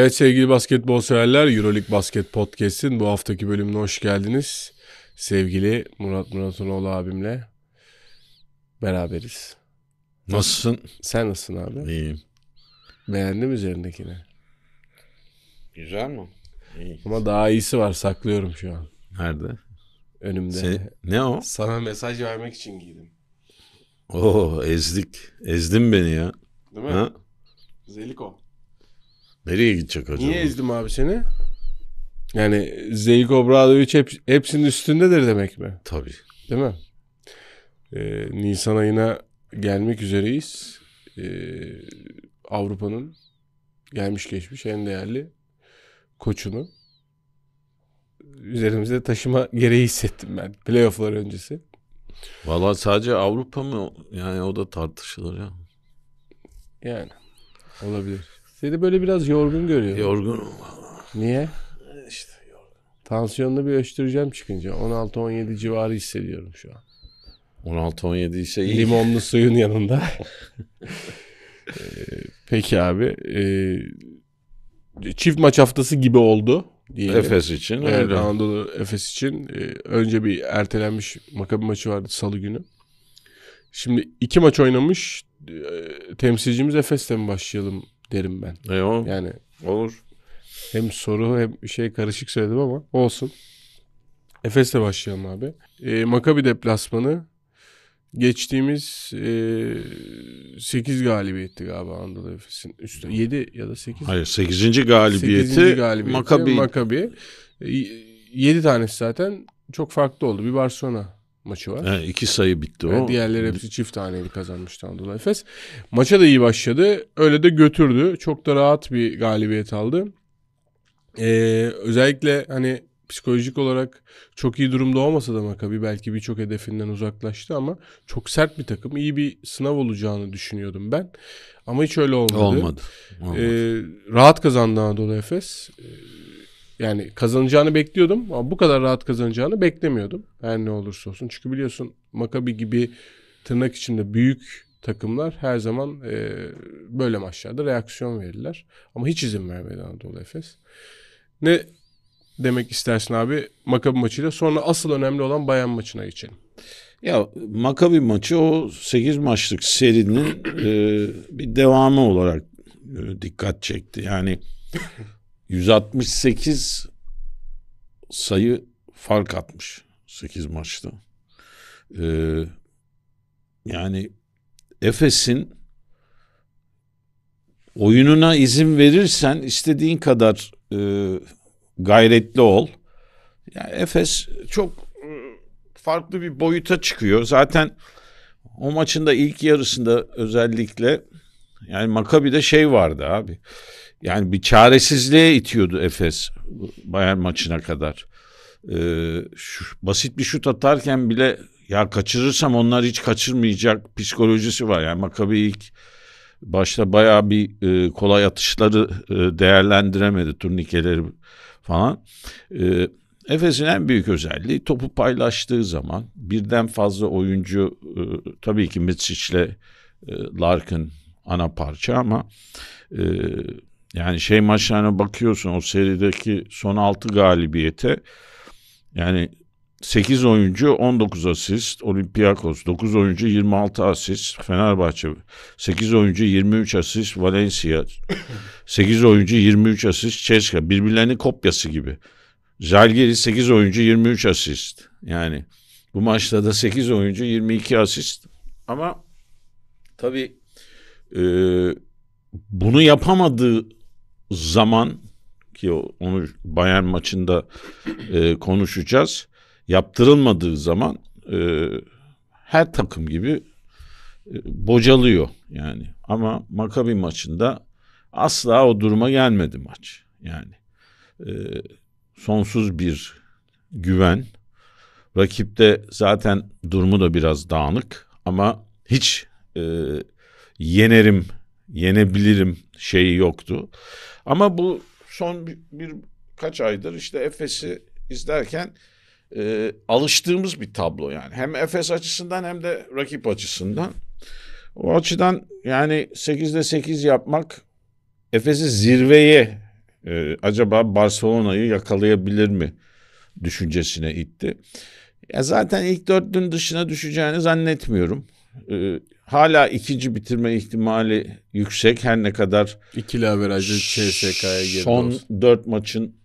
Evet sevgili basketbol severler Euroleague Basket Podcast'in bu haftaki bölümüne hoş geldiniz. Sevgili Murat Muratonoğlu abimle beraberiz. Nasılsın? Sen nasılsın abi? İyiyim. Beğendim üzerindekini. Güzel mi? İyi. Ama daha iyisi var saklıyorum şu an. Nerede? Önümde. Se- ne o? Sana mesaj vermek için giydim. Oo ezdik. Ezdin beni ya. Değil mi? Ha? Zeliko. Nereye gidecek acaba? Niye ezdim abi seni? Yani Zeljko Obradoviç hep, hepsinin üstündedir demek mi? Tabii. Değil mi? Ee, Nisan ayına gelmek üzereyiz. Ee, Avrupa'nın gelmiş geçmiş en değerli koçunu üzerimize taşıma gereği hissettim ben playofflar öncesi. Vallahi sadece Avrupa mı? Yani o da tartışılır ya. Yani olabilir. Seni böyle biraz yorgun görüyorum. Yorgunum. Niye? İşte yorgun. Tansiyonunu bir ölçtüreceğim çıkınca. 16-17 civarı hissediyorum şu an. 16-17 ise iyi. Limonlu suyun yanında. Ee, peki abi. E, çift maç haftası gibi oldu. Diyelim. Efes için. Evet, öyle. Anadolu Efes için. E, önce bir ertelenmiş Makabi maçı vardı salı günü. Şimdi iki maç oynamış. E, temsilcimiz Efes'te mi başlayalım derim ben. E o. Yani. Olur. Hem soru hem şey karışık söyledim ama olsun. Efes'le başlayalım abi. E, Makabi deplasmanı geçtiğimiz e, 8 galibiyetti galiba Anadolu Efes'in üstü. 7 hmm. ya da 8. Hayır 8. galibiyeti, 8. galibiyeti Makabi. Makabi. E, 7 tanesi zaten çok farklı oldu. Bir Barcelona maçı var. He, iki sayı bitti o. Yani diğerleri hepsi çift taneli kazanmıştı Anadolu Efes. Maça da iyi başladı. Öyle de götürdü. Çok da rahat bir galibiyet aldı. Ee, özellikle hani psikolojik olarak çok iyi durumda olmasa da Makabi belki birçok hedefinden uzaklaştı ama çok sert bir takım. iyi bir sınav olacağını düşünüyordum ben. Ama hiç öyle olmadı. Olmadı. Ee, olmadı. Ee, rahat kazandı Anadolu Efes. Ee, yani kazanacağını bekliyordum ama bu kadar rahat kazanacağını beklemiyordum. Her ne olursa olsun. Çünkü biliyorsun Makabi gibi tırnak içinde büyük takımlar her zaman e, böyle maçlarda reaksiyon verirler. Ama hiç izin vermedi Anadolu Efes. Ne demek istersin abi Makabi maçıyla? Sonra asıl önemli olan Bayan maçına geçelim. Ya Makabi maçı o 8 maçlık serinin e, bir devamı olarak e, dikkat çekti. Yani 168 sayı fark atmış 8 maçta. Ee, yani Efes'in oyununa izin verirsen istediğin kadar e, gayretli ol. Yani Efes çok e, farklı bir boyuta çıkıyor. Zaten o maçın da ilk yarısında özellikle yani Makabi'de şey vardı abi. Yani bir çaresizliğe itiyordu Efes Bayern maçına kadar. Ee, şu, basit bir şut atarken bile ya kaçırırsam onlar hiç kaçırmayacak psikolojisi var. Yani Makabi ilk başta bayağı bir e, kolay atışları e, değerlendiremedi turnikeleri falan. E, Efes'in en büyük özelliği topu paylaştığı zaman birden fazla oyuncu e, tabii ki Mitsic'le e, Larkin ana parça ama e, yani şey maçlarına bakıyorsun o serideki son 6 galibiyete yani 8 oyuncu 19 asist Olympiakos 9 oyuncu 26 asist Fenerbahçe 8 oyuncu 23 asist Valencia 8 oyuncu 23 asist Ceska birbirlerinin kopyası gibi. Zalgiris 8 oyuncu 23 asist. Yani bu maçta da 8 oyuncu 22 asist. Ama tabii e, bunu yapamadığı zaman ki onu Bayern maçında e, konuşacağız. Yaptırılmadığı zaman e, her takım gibi e, bocalıyor yani. Ama Makabi maçında asla o duruma gelmedi maç. Yani e, sonsuz bir güven. Rakipte zaten durumu da biraz dağınık ama hiç e, yenerim yenebilirim şeyi yoktu. Ama bu son bir, bir kaç aydır işte Efes'i izlerken e, alıştığımız bir tablo yani. Hem Efes açısından hem de rakip açısından. O açıdan yani 8'de 8 yapmak Efes'i zirveye e, acaba Barcelona'yı yakalayabilir mi düşüncesine itti. Ya zaten ilk dörtlünün dışına düşeceğini zannetmiyorum. E, Hala ikinci bitirme ihtimali yüksek her ne kadar ikili averajı CSK'ya girdi. Son dört maçın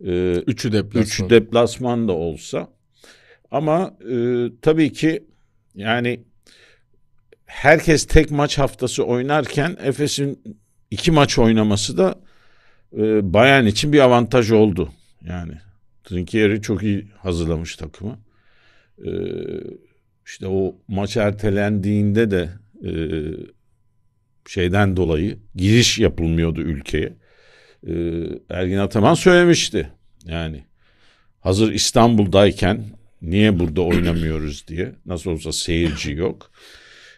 e, üçü deplasman. Üçü deplasman da olsa. Ama e, tabii ki yani herkes tek maç haftası oynarken Efes'in iki maç oynaması da e, Bayern için bir avantaj oldu. Yani Trinkieri çok iyi hazırlamış takımı. Eee işte o maç ertelendiğinde de e, şeyden dolayı giriş yapılmıyordu ülkeye. E, Ergin Ataman söylemişti. Yani hazır İstanbul'dayken niye burada oynamıyoruz diye. Nasıl olsa seyirci yok.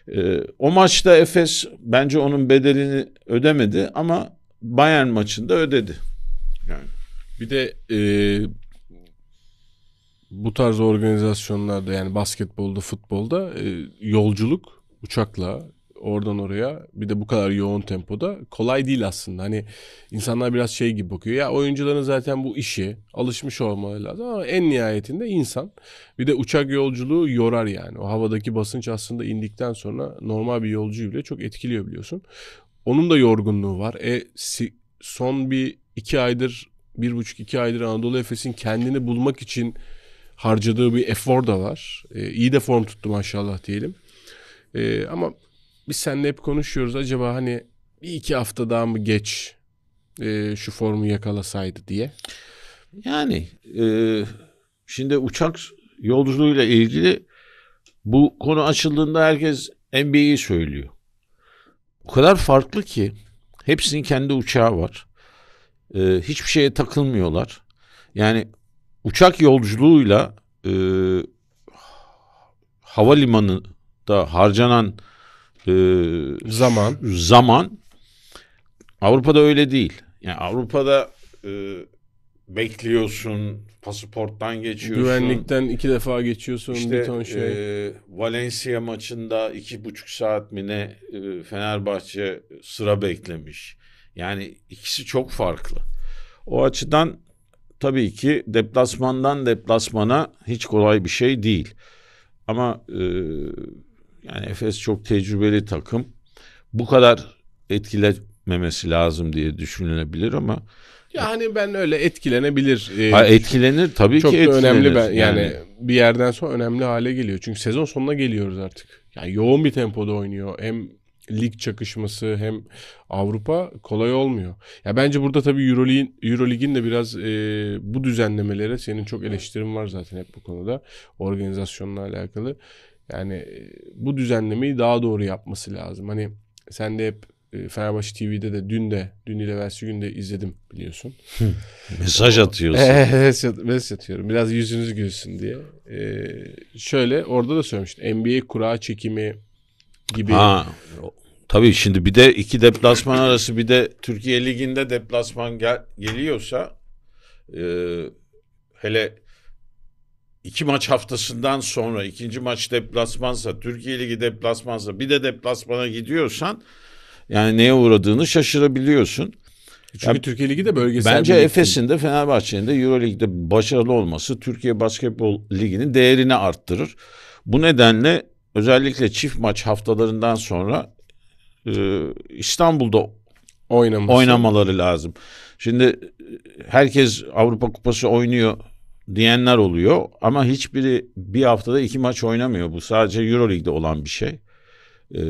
E, o maçta Efes bence onun bedelini ödemedi ama Bayern maçında ödedi. Yani. Bir de e, bu tarz organizasyonlarda yani basketbolda, futbolda e, yolculuk uçakla oradan oraya bir de bu kadar yoğun tempoda kolay değil aslında. Hani insanlar biraz şey gibi bakıyor. Ya oyuncuların zaten bu işi alışmış olmaları lazım ama en nihayetinde insan. Bir de uçak yolculuğu yorar yani. O havadaki basınç aslında indikten sonra normal bir yolcuyu bile çok etkiliyor biliyorsun. Onun da yorgunluğu var. E son bir iki aydır, bir buçuk iki aydır Anadolu Efes'in kendini bulmak için harcadığı bir efor da var. E, iyi de form tuttu maşallah diyelim. E, ama biz seninle hep konuşuyoruz. Acaba hani bir iki hafta daha mı geç e, şu formu yakalasaydı diye. Yani e, şimdi uçak yolculuğuyla ilgili bu konu açıldığında herkes NBA'yi söylüyor. O kadar farklı ki hepsinin kendi uçağı var. E, hiçbir şeye takılmıyorlar. Yani uçak yolculuğuyla e, havalimanı harcanan e, zaman zaman Avrupa'da öyle değil. Yani Avrupa'da e, bekliyorsun, pasaporttan geçiyorsun. Güvenlikten iki defa geçiyorsun işte, bir ton şey. E, Valencia maçında iki buçuk saat mi ne e, Fenerbahçe sıra beklemiş. Yani ikisi çok farklı. O açıdan tabii ki deplasmandan deplasmana hiç kolay bir şey değil. Ama e, yani Efes çok tecrübeli takım. Bu kadar etkilememesi lazım diye düşünülebilir ama yani ben öyle etkilenebilir. E, ha, etkilenir tabii çok ki etkilenir. Çok önemli ben yani, yani bir yerden sonra önemli hale geliyor. Çünkü sezon sonuna geliyoruz artık. Yani yoğun bir tempoda oynuyor. Hem lig çakışması hem Avrupa kolay olmuyor. Ya bence burada tabii Eurolig'in Eurolig'in de biraz e, bu düzenlemelere senin çok eleştirin var zaten hep bu konuda organizasyonla alakalı. Yani e, bu düzenlemeyi daha doğru yapması lazım. Hani sen de hep e, Fenerbahçe TV'de de dün de dün ile ileversi de izledim biliyorsun. mesaj atıyorsun. mesaj atıyorum. Biraz yüzünüz gülsün diye. Ee, şöyle orada da söylemiştim. NBA kura çekimi gibi. Ha, Tabii şimdi bir de iki deplasman arası bir de Türkiye Ligi'nde deplasman gel geliyorsa e, hele iki maç haftasından sonra ikinci maç deplasmansa Türkiye Ligi deplasmansa bir de deplasmana gidiyorsan yani neye uğradığını şaşırabiliyorsun. E çünkü yani, Türkiye Ligi de bölgesel. Bence Efes'in de Fenerbahçe'nin de Euro Lig'de başarılı olması Türkiye Basketbol Ligi'nin değerini arttırır. Bu nedenle özellikle çift maç haftalarından sonra e, İstanbul'da Oynaması. oynamaları lazım. Şimdi e, herkes Avrupa Kupası oynuyor diyenler oluyor ama hiçbiri bir haftada iki maç oynamıyor. Bu sadece Euroleague'de olan bir şey. E,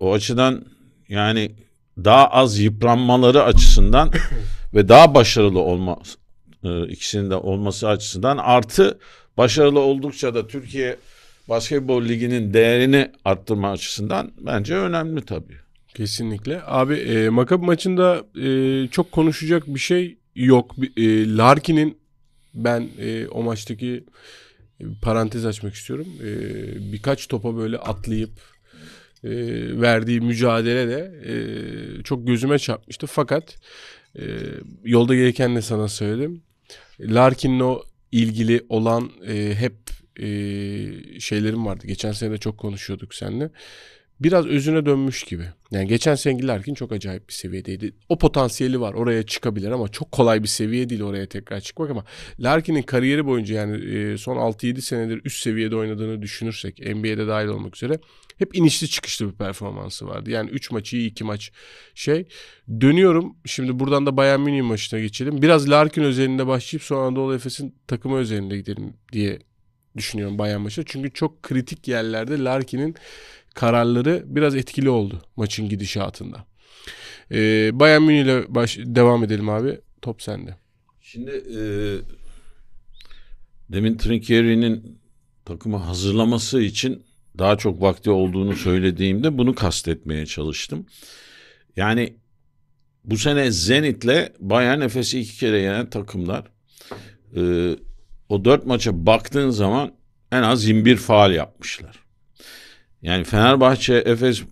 o açıdan yani daha az yıpranmaları açısından ve daha başarılı olma ikisinin de olması açısından artı başarılı oldukça da Türkiye basketbol liginin değerini arttırma açısından bence önemli tabii. Kesinlikle. Abi e, Makab maçında e, çok konuşacak bir şey yok. E, Larkin'in ben e, o maçtaki e, parantez açmak istiyorum. E, birkaç topa böyle atlayıp e, verdiği mücadele de e, çok gözüme çarpmıştı. Fakat e, yolda gelirken de sana söyledim. Larkin'le o ilgili olan e, hep e, şeylerim vardı. Geçen sene de çok konuşuyorduk seninle. Biraz özüne dönmüş gibi. Yani geçen sene Larkin çok acayip bir seviyedeydi. O potansiyeli var. Oraya çıkabilir ama çok kolay bir seviye değil oraya tekrar çıkmak ama Larkin'in kariyeri boyunca yani e, son 6-7 senedir üst seviyede oynadığını düşünürsek NBA'de dahil olmak üzere hep inişli çıkışlı bir performansı vardı. Yani 3 maç iyi 2 maç şey. Dönüyorum şimdi buradan da Bayern Münih maçına geçelim. Biraz Larkin özelinde başlayıp sonra Anadolu Efes'in takımı özelinde gidelim diye düşünüyorum Bayern maçı. Çünkü çok kritik yerlerde Larkin'in kararları biraz etkili oldu maçın gidişatında. Ee, Bayern Münih ile baş- devam edelim abi. Top sende. Şimdi e, demin Trinkieri'nin takımı hazırlaması için daha çok vakti olduğunu söylediğimde bunu kastetmeye çalıştım. Yani bu sene Zenit'le Bayern Efes'i iki kere yenen takımlar. E, o dört maça baktığın zaman en az 21 faal yapmışlar. Yani Fenerbahçe Efes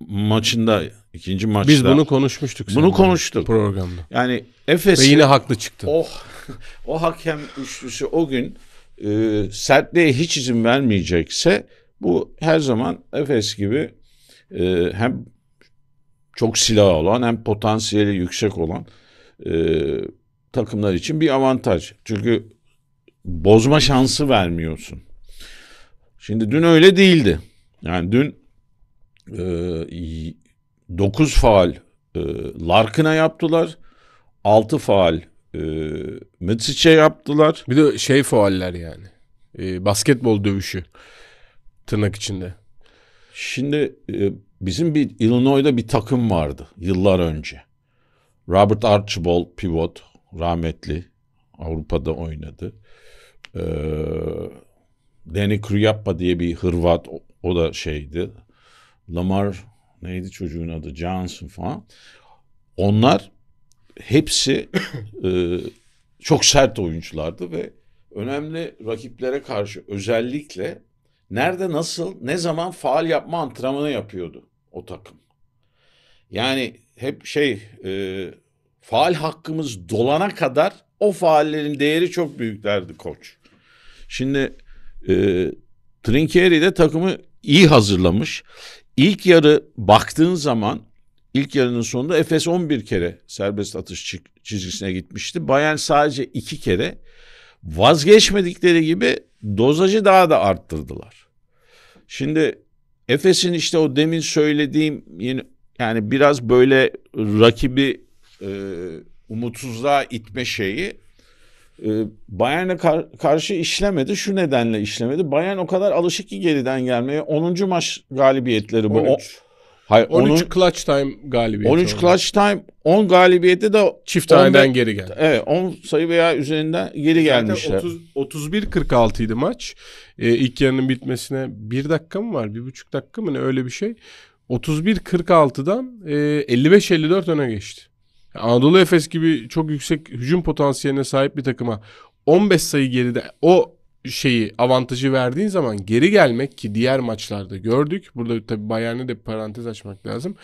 maçında ikinci maçta. Biz bunu konuşmuştuk. Bunu konuştuk. Programda. Yani Efes. Ve yine haklı çıktı. O, oh, o hakem üçlüsü o gün e, sertliğe hiç izin vermeyecekse bu her zaman Efes gibi e, hem çok silah olan hem potansiyeli yüksek olan e, takımlar için bir avantaj. Çünkü bozma şansı vermiyorsun. Şimdi dün öyle değildi. Yani dün e, 9 faal e, Larkin'a yaptılar. 6 faal e, Mitsic'e yaptılar. Bir de şey faaller yani. E, basketbol dövüşü tırnak içinde. Şimdi e, bizim bir Illinois'da bir takım vardı yıllar önce. Robert Archibald pivot rahmetli Avrupa'da oynadı e, Danny Kruyappa diye bir Hırvat o, o da şeydi. Lamar neydi çocuğun adı Johnson falan. Onlar hepsi e, çok sert oyunculardı ve önemli rakiplere karşı özellikle nerede nasıl ne zaman faal yapma antrenmanı yapıyordu o takım. Yani hep şey e, faal hakkımız dolana kadar o faallerin değeri çok büyüklerdi koç. Şimdi e, Trinkieri de takımı iyi hazırlamış. İlk yarı baktığın zaman ilk yarının sonunda Efes 11 kere serbest atış çizgisine gitmişti. Bayern sadece 2 kere vazgeçmedikleri gibi dozajı daha da arttırdılar. Şimdi Efes'in işte o demin söylediğim yeni yani biraz böyle rakibi e, umutsuzluğa itme şeyi ee, Bayern'e kar- karşı işlemedi. Şu nedenle işlemedi. Bayern o kadar alışık ki geriden gelmeye. 10. maç galibiyetleri bu. 13. Hayır, 13 onun, clutch time galibiyeti. 13 oldu. clutch time 10 galibiyette de çift taneden geri geldi. Evet 10 sayı veya üzerinden geri gelmişler. 31 46 idi maç. Ee, ilk yarının bitmesine 1 dakika mı var? 1,5 dakika mı ne öyle bir şey. 31 46'dan e, 55 54 öne geçti. Anadolu Efes gibi çok yüksek hücum potansiyeline sahip bir takıma 15 sayı geride o şeyi avantajı verdiğin zaman geri gelmek ki diğer maçlarda gördük. Burada tabii Bayern'e de parantez açmak lazım.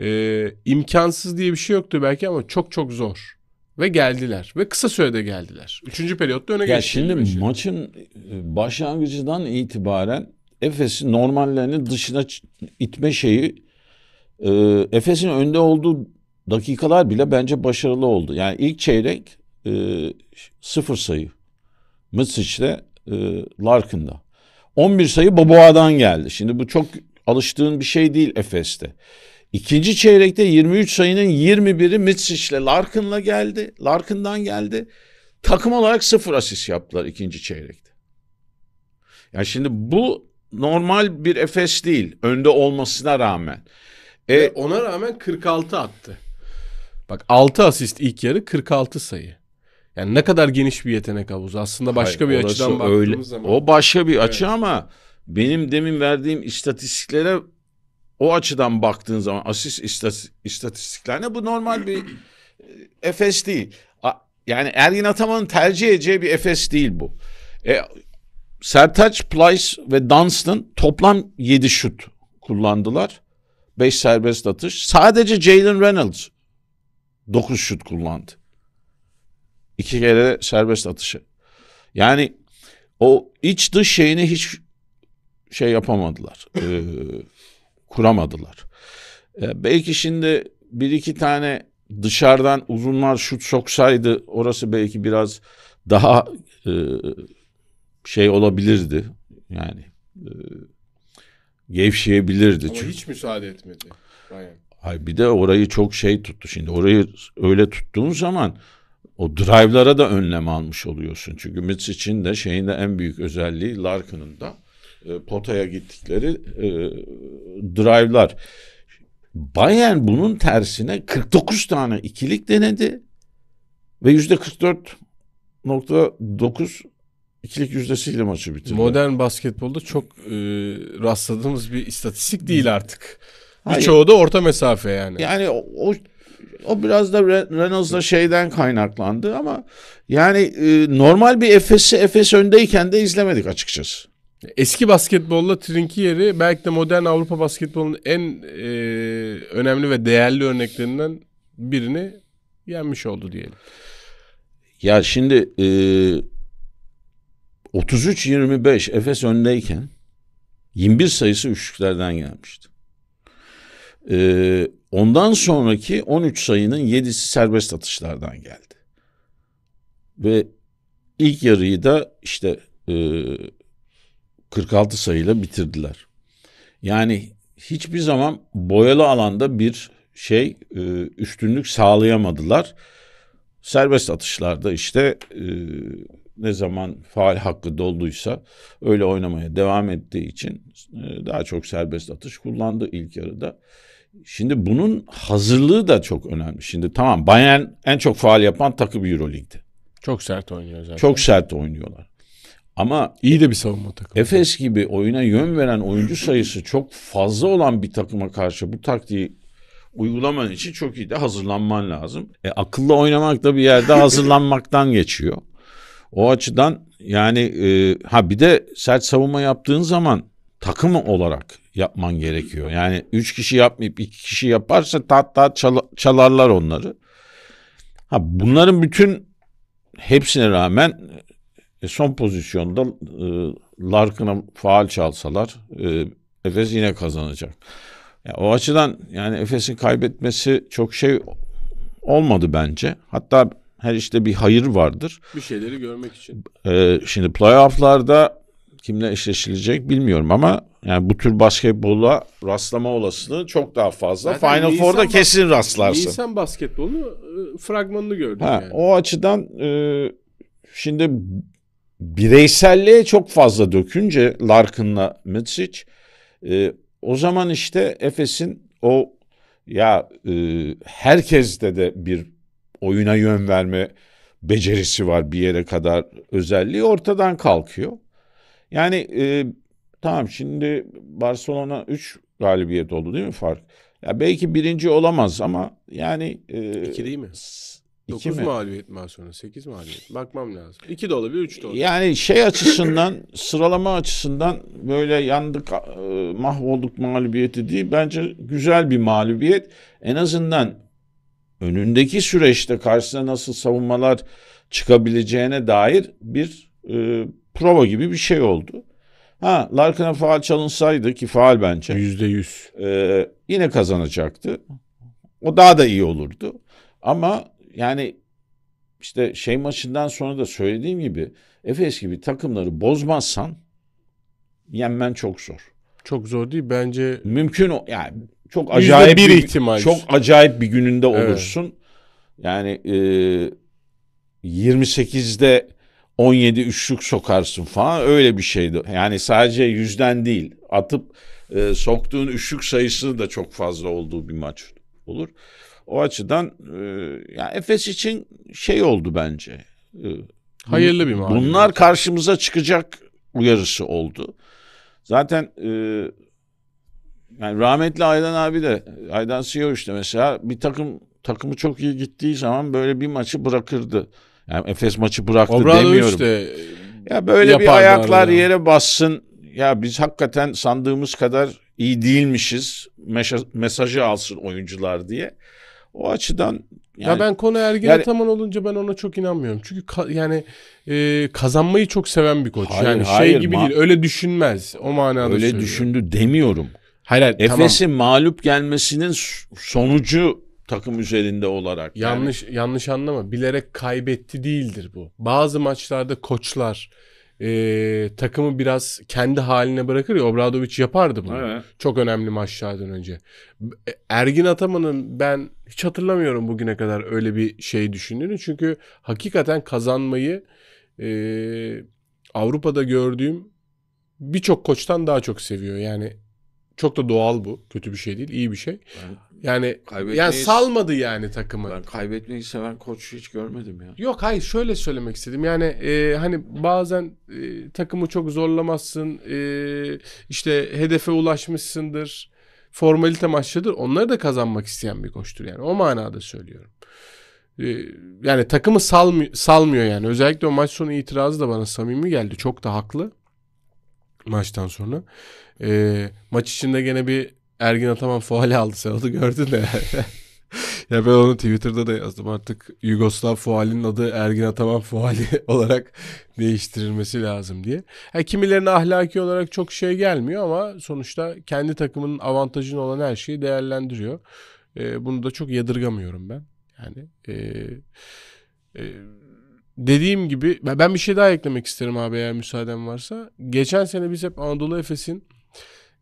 Ee, imkansız diye bir şey yoktu belki ama çok çok zor. Ve geldiler. Ve kısa sürede geldiler. Üçüncü periyotta öne geçtiler. şimdi maçı. maçın e, başlangıcından itibaren Efes'in normallerini dışına itme şeyi e, Efes'in önde olduğu dakikalar bile bence başarılı oldu. Yani ilk çeyrek e, sıfır sayı. Mısıç'ta e, Larkin'da. 11 sayı Boboa'dan geldi. Şimdi bu çok alıştığın bir şey değil Efes'te. İkinci çeyrekte 23 sayının 21'i Mitsic'le Larkin'la geldi. Larkin'dan geldi. Takım olarak sıfır asist yaptılar ikinci çeyrekte. Yani şimdi bu normal bir Efes değil. Önde olmasına rağmen. E, ona rağmen 46 attı. Bak 6 asist ilk yarı 46 sayı. Yani ne kadar geniş bir yetenek havuzu. Aslında başka Hayır, bir açıdan baktığımız öyle, zaman. O başka bir evet. açı ama benim demin verdiğim istatistiklere o açıdan baktığın zaman asist istatistiklerine bu normal bir e, Efes değil. Yani Ergin Ataman'ın tercih edeceği bir Efes değil bu. E, Sertaç, Plyce ve Dunstan toplam 7 şut kullandılar. 5 serbest atış. Sadece Jalen Reynolds 9 şut kullandı. İki kere de serbest atışı. Yani o iç dış şeyini hiç şey yapamadılar. E, kuramadılar. E, belki şimdi bir iki tane dışarıdan uzunlar şut soksaydı orası belki biraz daha e, şey olabilirdi. Yani e, gevşeyebilirdi. Ama çünkü. hiç müsaade etmedi. Ryan. Hayır bir de orayı çok şey tuttu. Şimdi orayı öyle tuttuğun zaman o drive'lara da önlem almış oluyorsun. Çünkü Mitch için de şeyin de en büyük özelliği Larkin'ın da e, potaya gittikleri e, drive'lar. Bayern bunun tersine 49 tane ikilik denedi ve yüzde 44.9 ikilik yüzdesiyle maçı bitirdi. Modern basketbolda çok e, rastladığımız bir istatistik değil artık. Birçoğu da orta mesafe yani. Yani o, o o biraz da Reynolds'la şeyden kaynaklandı ama yani e, normal bir Efes'i Efes öndeyken de izlemedik açıkçası. Eski basketbolla Trinkieri belki de modern Avrupa basketbolunun en e, önemli ve değerli örneklerinden birini yenmiş oldu diyelim. Ya şimdi e, 33-25 Efes öndeyken 21 sayısı üçlüklerden gelmişti. Ee, ondan sonraki 13 sayının 7'si serbest atışlardan geldi. Ve ilk yarıyı da işte e, 46 sayıyla bitirdiler. Yani hiçbir zaman boyalı alanda bir şey e, üstünlük sağlayamadılar. Serbest atışlarda işte e, ne zaman faal hakkı dolduysa öyle oynamaya devam ettiği için e, daha çok serbest atış kullandı ilk yarıda. Şimdi bunun hazırlığı da çok önemli. Şimdi tamam Bayern en çok faal yapan takım Euroleague'de. Çok sert oynuyor zaten. Çok sert oynuyorlar. Ama iyi de bir savunma takımı. Efes gibi oyuna yön veren oyuncu sayısı çok fazla olan bir takıma karşı bu taktiği uygulaman için çok iyi de hazırlanman lazım. E, akıllı oynamak da bir yerde hazırlanmaktan geçiyor. O açıdan yani e, ha bir de sert savunma yaptığın zaman takım olarak yapman gerekiyor. Yani üç kişi yapmayıp iki kişi yaparsa tat tat çalarlar onları. Ha bunların bütün hepsine rağmen e, son pozisyonda e, Larkin'a faal çalsalar e, Efes yine kazanacak. Yani o açıdan yani Efes'in kaybetmesi çok şey olmadı bence. Hatta her işte bir hayır vardır. Bir şeyleri görmek için. Ee, şimdi playofflarda kimle eşleşilecek bilmiyorum ama yani bu tür basketbola rastlama olasılığı çok daha fazla. Zaten Final Four'da kesin rastlarsın. Nisan basketbolu e, fragmanını gördüm ha, yani. O açıdan e, şimdi bireyselliğe çok fazla dökünce Larkin'la Mitsic e, o zaman işte Efes'in o ya e, herkeste de bir oyuna yön verme becerisi var bir yere kadar özelliği ortadan kalkıyor. Yani e, tamam şimdi Barcelona 3 galibiyet oldu değil mi fark? Ya belki birinci olamaz ama yani... E, iki değil mi? 9 mi? mağlubiyet mi sonra 8 mağlubiyet? Bakmam lazım. 2 de olabilir 3 de olabilir. Yani şey açısından sıralama açısından böyle yandık e, mahvolduk mağlubiyeti değil. Bence güzel bir mağlubiyet. En azından önündeki süreçte karşısına nasıl savunmalar çıkabileceğine dair bir e, prova gibi bir şey oldu. Ha Larkin'a faal çalınsaydı ki faal bence. Yüzde yüz. E, yine kazanacaktı. O daha da iyi olurdu. Ama yani işte şey maçından sonra da söylediğim gibi Efes gibi takımları bozmazsan yenmen çok zor. Çok zor değil bence. Mümkün o yani çok acayip bir ihtimal. Çok acayip bir gününde olursun. Evet. Yani e, 28'de 17 üçlük sokarsın falan öyle bir şeydi. Yani sadece yüzden değil atıp e, soktuğun üçlük sayısının da çok fazla olduğu bir maç olur. O açıdan e, ya Efes için şey oldu bence. E, Hayırlı bir maç Bunlar karşımıza çıkacak uyarısı oldu. Zaten e, yani rahmetli Aydan abi de Aydan Siyoş işte mesela bir takım takımı çok iyi gittiği zaman böyle bir maçı bırakırdı. Yani Efes maçı bıraktı Obradoviç demiyorum. Işte ya böyle bir ayaklar yani. yere bassın. Ya biz hakikaten sandığımız kadar iyi değilmişiz. Mesajı alsın oyuncular diye. O açıdan yani, ya ben konu Ergin yani, Ataman olunca ben ona çok inanmıyorum. Çünkü ka, yani e, kazanmayı çok seven bir koç. Hayır, yani şey hayır, şey gibi değil. Öyle düşünmez. O manada Öyle söylüyorum. düşündü demiyorum. Hayır, hayır Efes'in tamam. mağlup gelmesinin sonucu takım üzerinde olarak. Yanlış yani. yanlış anlama. Bilerek kaybetti değildir bu. Bazı maçlarda koçlar e, takımı biraz kendi haline bırakır ya Obradoviç yapardı bunu. Evet. Çok önemli maçlardan önce. E, Ergin Ataman'ın ben hiç hatırlamıyorum bugüne kadar öyle bir şey düşündüğünü. Çünkü hakikaten kazanmayı e, Avrupa'da gördüğüm birçok koçtan daha çok seviyor. Yani çok da doğal bu. Kötü bir şey değil, iyi bir şey. Evet. Yani Kaybetmeyi- yani salmadı yani takımı. Ben kaybetmeyi seven koçu hiç görmedim ya. Yok hayır şöyle söylemek istedim. Yani e, hani bazen e, takımı çok zorlamazsın. E, işte hedefe ulaşmışsındır. Formalite maçlarıdır. Onları da kazanmak isteyen bir koçtur yani. O manada söylüyorum. E, yani takımı salmı- salmıyor yani. Özellikle o maç sonu itirazı da bana samimi geldi. Çok da haklı maçtan sonra. E, maç içinde gene bir Ergin Ataman fuali aldı sen onu gördün de. ya ben onu Twitter'da da yazdım artık Yugoslav fualinin adı Ergin Ataman fuali olarak değiştirilmesi lazım diye. Ha, kimilerine ahlaki olarak çok şey gelmiyor ama sonuçta kendi takımının avantajını olan her şeyi değerlendiriyor. E, bunu da çok yadırgamıyorum ben. Yani e, e, dediğim gibi ben bir şey daha eklemek isterim abi eğer müsaaden varsa. Geçen sene biz hep Anadolu Efes'in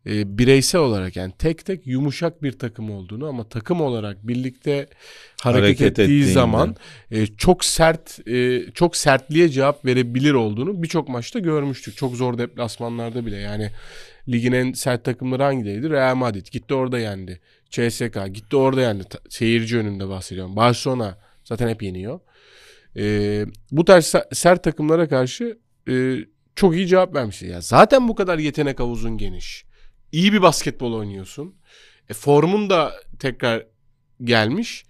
e, bireysel olarak yani tek tek yumuşak bir takım olduğunu ama takım olarak birlikte hareket, hareket ettiği zaman e, çok sert e, çok sertliğe cevap verebilir olduğunu birçok maçta görmüştük. Çok zor deplasmanlarda bile yani ligin en sert takımları hangideydi? Real Madrid gitti orada yendi. CSK gitti orada yendi. seyirci önünde bahsediyorum. Barcelona zaten hep yeniyor. E, bu tarz sert takımlara karşı e, çok iyi cevap vermişti. Ya zaten bu kadar yetenek havuzun geniş iyi bir basketbol oynuyorsun. E, formun da tekrar gelmiş.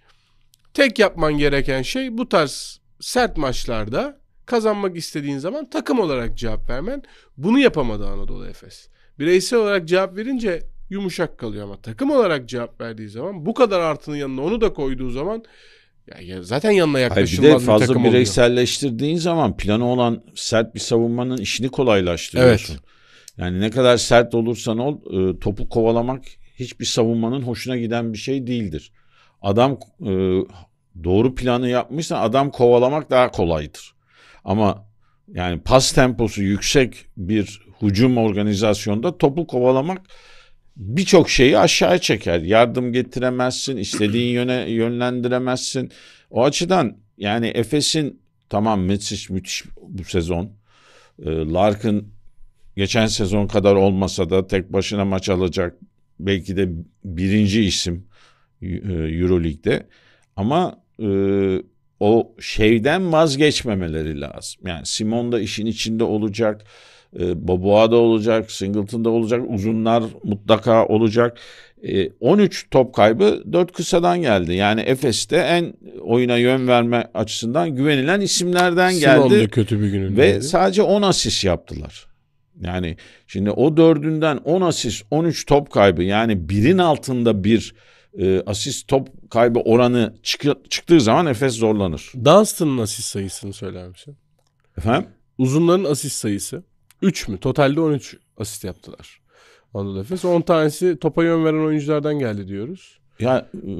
Tek yapman gereken şey bu tarz sert maçlarda kazanmak istediğin zaman takım olarak cevap vermen. Bunu yapamadı Anadolu Efes. Bireysel olarak cevap verince yumuşak kalıyor ama takım olarak cevap verdiği zaman bu kadar artının yanına onu da koyduğu zaman ya zaten yanına yaklaşılmaz bir de fazla bir takım bireyselleştirdiğin oluyor. zaman planı olan sert bir savunmanın işini kolaylaştırıyorsun. Evet. Yani ne kadar sert olursan ol e, topu kovalamak hiçbir savunmanın hoşuna giden bir şey değildir. Adam e, doğru planı yapmışsa adam kovalamak daha kolaydır. Ama yani pas temposu yüksek bir hücum organizasyonda topu kovalamak birçok şeyi aşağıya çeker. Yardım getiremezsin, istediğin yöne yönlendiremezsin. O açıdan yani Efes'in tamam Metsic müthiş bu sezon. E, Larkin geçen sezon kadar olmasa da tek başına maç alacak belki de birinci isim e, Euroleague'de ama e, o şeyden vazgeçmemeleri lazım. Yani Simon da işin içinde olacak, e, Boboa da olacak, Singleton da olacak, uzunlar mutlaka olacak. E, 13 top kaybı 4 kısadan geldi. Yani Efes'te en oyuna yön verme açısından güvenilen isimlerden Simon geldi. Simon da kötü bir günündeydi. Ve sadece 10 asist yaptılar. Yani şimdi o dördünden 10 asist 13 top kaybı yani birin altında bir e, asist top kaybı oranı çık- çıktığı zaman Efes zorlanır. Dunstan'ın asist sayısını söyler misin? Efendim? Uzunların asist sayısı 3 mü? Totalde 13 asist yaptılar. Anadolu Efes. 10 tanesi topa yön veren oyunculardan geldi diyoruz. Ya e,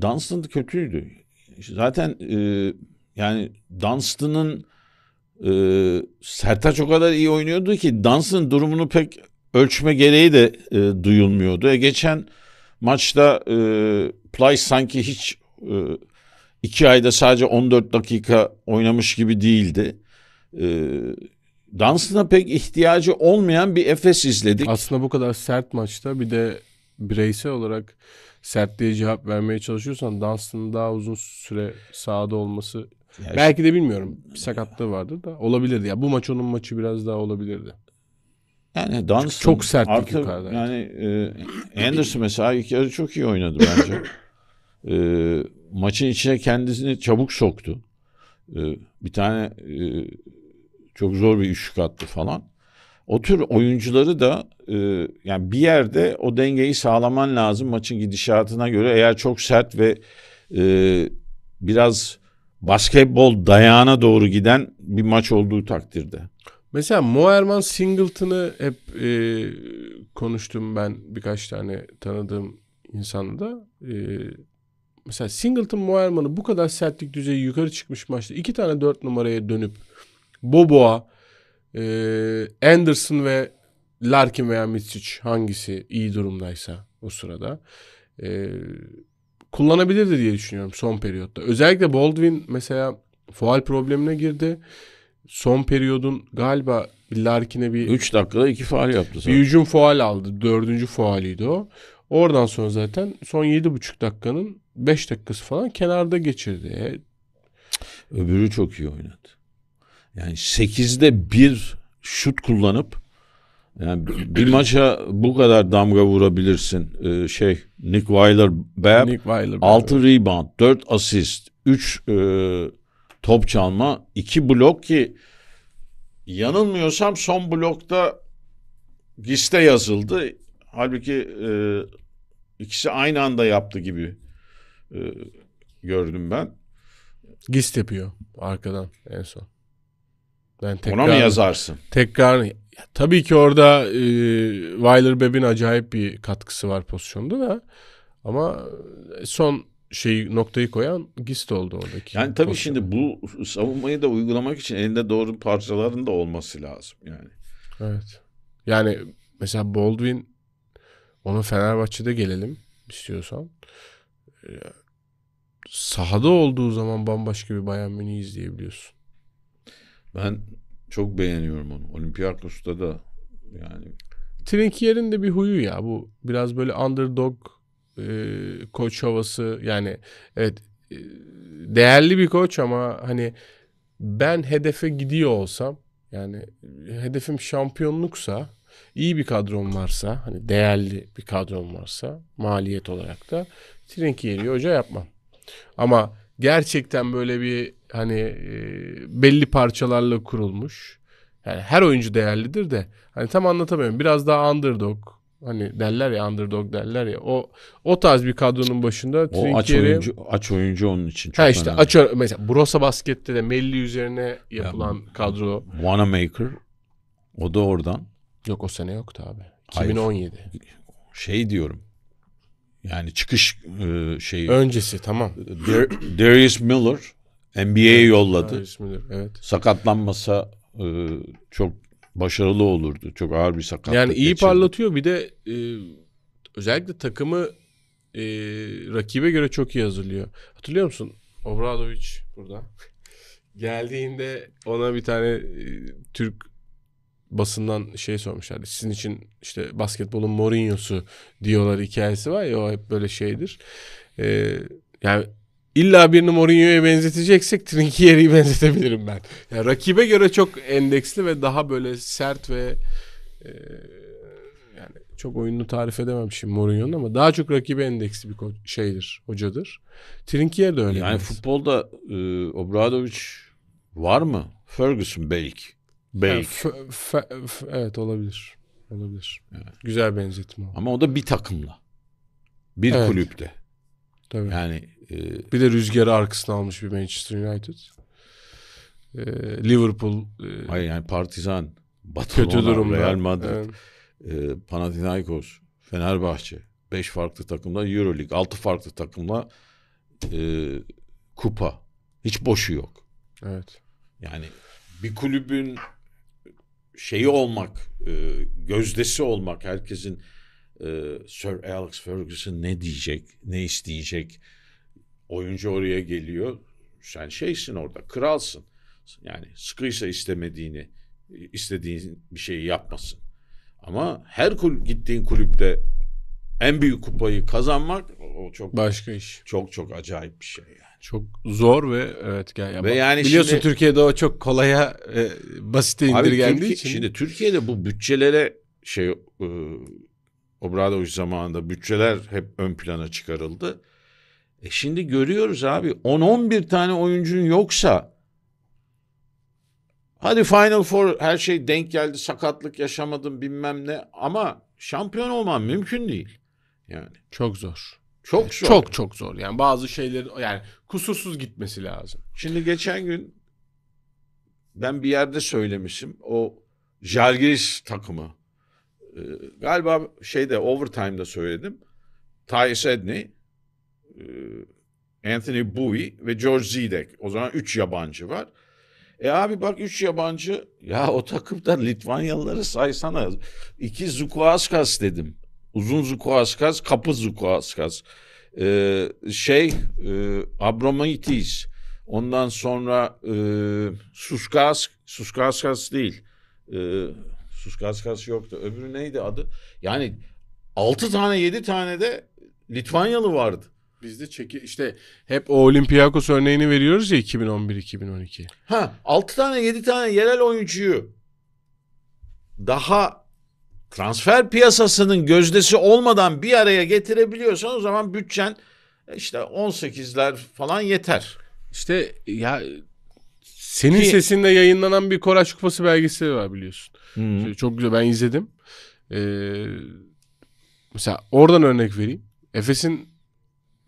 Dunstan kötüydü. Zaten e, yani Dunstan'ın ee, Sertaç o kadar iyi oynuyordu ki dansın durumunu pek ölçme gereği de e, duyulmuyordu. E, geçen maçta e, Plyce sanki hiç e, iki ayda sadece 14 dakika oynamış gibi değildi. E, dansına pek ihtiyacı olmayan bir Efes izledik. Aslında bu kadar sert maçta bir de bireysel olarak sertliğe cevap vermeye çalışıyorsan dansın daha uzun süre sahada olması ya Belki işte, de bilmiyorum. Bir sakatlığı vardı da olabilirdi. Ya bu maç onun maçı biraz daha olabilirdi. Yani Dunstan çok sert artı, yukarıda. Yani e, Anderson mesela ilk yarı çok iyi oynadı bence. e, maçın içine kendisini çabuk soktu. E, bir tane e, çok zor bir üçlük attı falan. O tür oyuncuları da e, yani bir yerde o dengeyi sağlaman lazım maçın gidişatına göre. Eğer çok sert ve e, biraz basketbol dayağına doğru giden bir maç olduğu takdirde. Mesela Moerman Erman Singleton'ı hep e, konuştum ben birkaç tane tanıdığım insanla da. E, mesela Singleton Moerman'ı bu kadar sertlik düzeyi yukarı çıkmış maçta iki tane dört numaraya dönüp Boboa, e, Anderson ve Larkin veya Mitsic hangisi iyi durumdaysa o sırada. E, kullanabilirdi diye düşünüyorum son periyotta. Özellikle Baldwin mesela faal problemine girdi. Son periyodun galiba Larkin'e bir... 3 dakikada 2 faal yaptı. Sonra. Bir hücum faal aldı. Dördüncü faaliydi o. Oradan sonra zaten son 7,5 dakikanın 5 dakikası falan kenarda geçirdi. E, Öbürü çok iyi oynadı. Yani 8'de bir şut kullanıp yani bir maça bu kadar damga vurabilirsin. Ee, şey Nick Weiler Bab Nick 6 rebound, 4 asist, 3 e, top çalma, 2 blok ki yanılmıyorsam son blokta Giste yazıldı. Halbuki e, ikisi aynı anda yaptı gibi e, gördüm ben. Gist yapıyor arkadan en son. Ben tekrar, Ona mı yazarsın? Tekrar tabii ki orada e, Weiler Beb'in acayip bir katkısı var pozisyonda da ama e, son şey noktayı koyan Gist oldu oradaki. Yani tabii pozisyonda. şimdi bu savunmayı da uygulamak için elinde doğru parçaların da olması lazım yani. Evet. Yani mesela Baldwin onu Fenerbahçe'de gelelim istiyorsan. E, sahada olduğu zaman bambaşka bir Bayern Münih izleyebiliyorsun. Ben çok beğeniyorum onu. Olympiakos'ta da yani. Trinkier'in de bir huyu ya bu biraz böyle underdog e, koç havası yani evet e, değerli bir koç ama hani ben hedefe gidiyor olsam yani hedefim şampiyonluksa iyi bir kadrom varsa hani değerli bir kadrom varsa maliyet olarak da Trinkier'i hoca yapmam. Ama gerçekten böyle bir hani e, belli parçalarla kurulmuş. Yani her oyuncu değerlidir de hani tam anlatamıyorum. Biraz daha underdog hani derler ya underdog derler ya o o tarz bir kadronun başında o Trinkeri, aç oyuncu aç oyuncu onun için çok ha işte önemli. aç mesela Brosa baskette de Melli üzerine yapılan ya, kadro Wanamaker o da oradan yok o sene yoktu abi Hayır. 2017 şey diyorum yani çıkış e, şeyi. Öncesi tamam. Dar- Darius Miller NBA'ye yolladı. Darius Miller evet. Sakatlanmasa e, çok başarılı olurdu. Çok ağır bir sakatlık. Yani iyi geçirdi. parlatıyor bir de e, özellikle takımı e, rakibe göre çok iyi hazırlıyor. Hatırlıyor musun? Obradovic burada. Geldiğinde ona bir tane e, Türk basından şey sormuşlardı. Sizin için işte basketbolun Mourinho'su diyorlar hikayesi var ya o hep böyle şeydir. Ee, yani illa birini Mourinho'ya benzeteceksek Trinkieri'yi benzetebilirim ben. Yani rakibe göre çok endeksli ve daha böyle sert ve e, yani çok oyununu tarif edemem şimdi Mourinho'nun ama daha çok rakibe endeksli bir şeydir, hocadır. Trinkieri de öyle. Yani benziyor. futbolda e, Obradovic var mı? Ferguson belki. Belki. Yani evet olabilir. Olabilir. Evet. Güzel benzetme. Ama o da bir takımla. Bir evet. kulüpte. Tabii. Yani e... bir de rüzgarı arkasına almış bir Manchester United. E, Liverpool. E... Hayır yani Partizan, Barcelona, kötü durumda. Real Madrid, evet. e, Panathinaikos, Fenerbahçe. Beş farklı takımla EuroLeague, altı farklı takımla e, kupa. Hiç boşu yok. Evet. Yani bir kulübün şeyi olmak, e, gözdesi olmak, herkesin e, Sir Alex Ferguson ne diyecek, ne isteyecek, oyuncu oraya geliyor, sen şeysin orada, kralsın. Yani sıkıysa istemediğini, istediğin bir şeyi yapmasın. Ama her kul gittiğin kulüpte en büyük kupayı kazanmak o çok başka iş. Çok çok acayip bir şey yani. Çok zor ve evet gel yani ve yani biliyorsun şimdi, Türkiye'de o çok kolaya e, basite indirgendiği Türkiye, için. Şimdi Türkiye'de bu bütçelere şey e, Obradoviç zamanında bütçeler hep ön plana çıkarıldı. E şimdi görüyoruz abi 10-11 tane oyuncun yoksa hadi Final Four her şey denk geldi sakatlık yaşamadım bilmem ne ama şampiyon olman mümkün değil. Yani. Çok zor. Çok zor. Çok çok zor. Yani bazı şeyleri yani kusursuz gitmesi lazım. Şimdi geçen gün ben bir yerde söylemişim. O Jalgiris takımı. Ee, galiba şeyde overtime'da söyledim. Ty Sedney, e, ee, Anthony Bowie ve George Zidek. O zaman 3 yabancı var. E abi bak 3 yabancı. Ya o takımdan Litvanyalıları saysana. 2 Zukuaskas dedim. Uzun Zukoaskas, Kapı Zukoaskas. Ee, şey e, Abramaitis. Ondan sonra e, Suskas, Suskaskas değil. E, ee, Suskaskas yoktu. Öbürü neydi adı? Yani altı tane yedi tane de Litvanyalı vardı. Bizde çeki işte hep o Olympiakos örneğini veriyoruz ya 2011-2012. Ha altı tane yedi tane yerel oyuncuyu daha transfer piyasasının gözdesi olmadan bir araya getirebiliyorsan o zaman bütçen e, işte 18'ler falan yeter. İşte ya senin Ki... sesinde yayınlanan bir Koraç Kupası belgeseli var biliyorsun. Hmm. Çok güzel ben izledim. Ee, mesela oradan örnek vereyim. Efes'in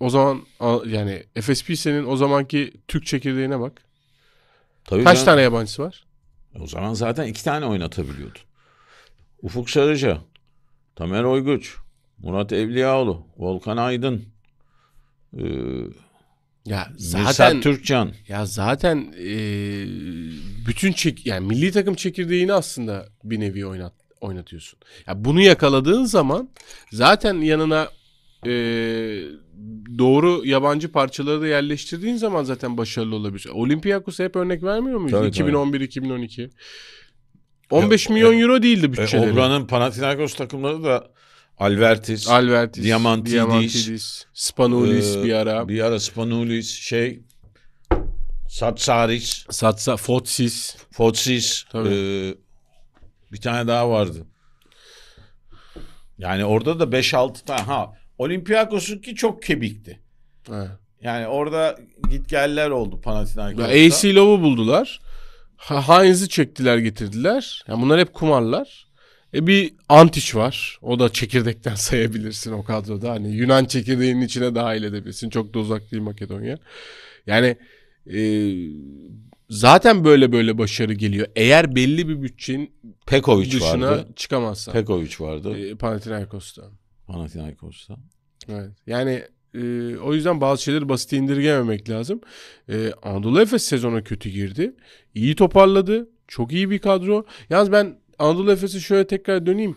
o zaman yani FSP senin o zamanki Türk çekirdeğine bak. Tabii Kaç ben... tane yabancısı var? O zaman zaten iki tane oynatabiliyordun. Ufuk Sarıca, Tamer Oyguç, Murat Evliyaoğlu, Volkan Aydın, e, ya zaten Mirsad Türkcan. Ya zaten e, bütün çek yani milli takım çekirdeğini aslında bir nevi oynat oynatıyorsun. Ya bunu yakaladığın zaman zaten yanına e, doğru yabancı parçaları da yerleştirdiğin zaman zaten başarılı olabilir. Olympiakos'a hep örnek vermiyor muyuz? 2011-2012. 15 milyon ya, e, euro değildi bütçeleri. E, Obran'ın Panathinaikos takımları da Alvertis, Alvertis Diamantidis, Diamantidis Spanoulis e, bir ara. Bir ara Spanoulis şey Satsaris, Satsa Fotsis, Fotsis e, bir tane daha vardı. Yani orada da 5-6 tane ha Olympiakos'un ki çok kebikti. Evet. Yani orada git geller oldu Panathinaikos'ta. AC Love'u buldular. Heinz'i çektiler getirdiler. Yani bunlar hep kumarlar. E bir Antiç var. O da çekirdekten sayabilirsin o kadroda. Hani Yunan çekirdeğinin içine dahil edebilirsin. Çok da uzak değil Makedonya. Yani e, zaten böyle böyle başarı geliyor. Eğer belli bir bütçenin Pekovic dışına vardı. çıkamazsan. Pekovic vardı. E, Panathinaikos'ta. Panathinaikos'ta. Evet. Yani e, o yüzden bazı şeyleri basit indirgememek lazım. E, Anadolu Efes sezona kötü girdi. İyi toparladı. Çok iyi bir kadro. Yalnız ben Anadolu Efes'e şöyle tekrar döneyim.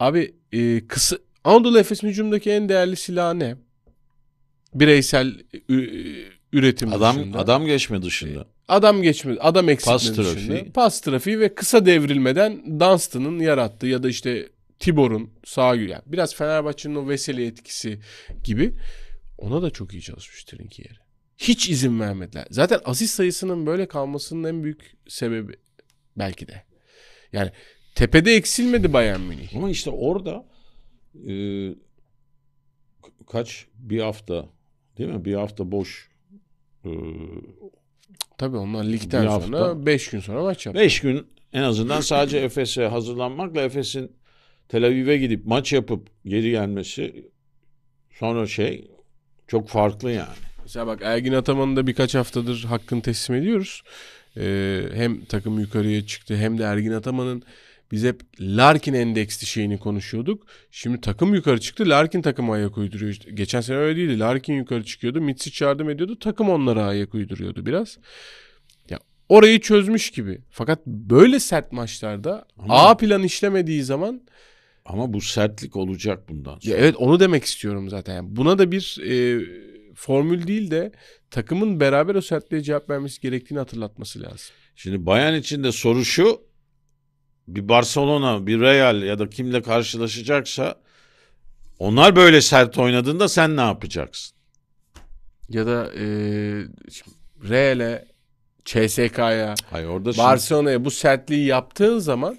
Abi e, kısa Anadolu Efes'in hücumdaki en değerli silah ne? Bireysel e, üretim adam, dışında. Adam geçme dışında. E, adam geçme, adam eksikliği Pas dışında. Trafiği. Pas trafiği ve kısa devrilmeden Dunstan'ın yarattığı ya da işte Tibor'un sağ yani biraz Fenerbahçe'nin o Veseli etkisi gibi. Ona da çok iyi çalışmış Trinkieri. Hiç izin vermediler. Zaten asist sayısının böyle kalmasının en büyük sebebi belki de. Yani tepede eksilmedi Bayern Münih. Ama işte orada e, kaç bir hafta değil mi? Bir hafta boş. E, Tabii onlar ligden bir sonra beş gün sonra maç yaptı. Beş gün en azından sadece Efes'e hazırlanmakla Efes'in Tel Aviv'e gidip maç yapıp geri gelmesi sonra şey çok farklı yani. Mesela bak Ergin Ataman'ı da birkaç haftadır hakkını teslim ediyoruz. Ee, hem takım yukarıya çıktı hem de Ergin Ataman'ın biz hep Larkin endeksli şeyini konuşuyorduk. Şimdi takım yukarı çıktı. Larkin takım ayak uyduruyor. Geçen sene öyle değildi. Larkin yukarı çıkıyordu. Mitsic yardım ediyordu. Takım onlara ayak uyduruyordu biraz. Ya orayı çözmüş gibi. Fakat böyle sert maçlarda Ama... A plan işlemediği zaman ama bu sertlik olacak bundan sonra. Ya evet onu demek istiyorum zaten. buna da bir e, formül değil de takımın beraber o sertliğe cevap vermesi gerektiğini hatırlatması lazım. Şimdi bayan için de soru şu. Bir Barcelona, bir Real ya da kimle karşılaşacaksa onlar böyle sert oynadığında sen ne yapacaksın? Ya da e, Real'e, CSK'ya, Barcelona'ya bu sertliği yaptığın zaman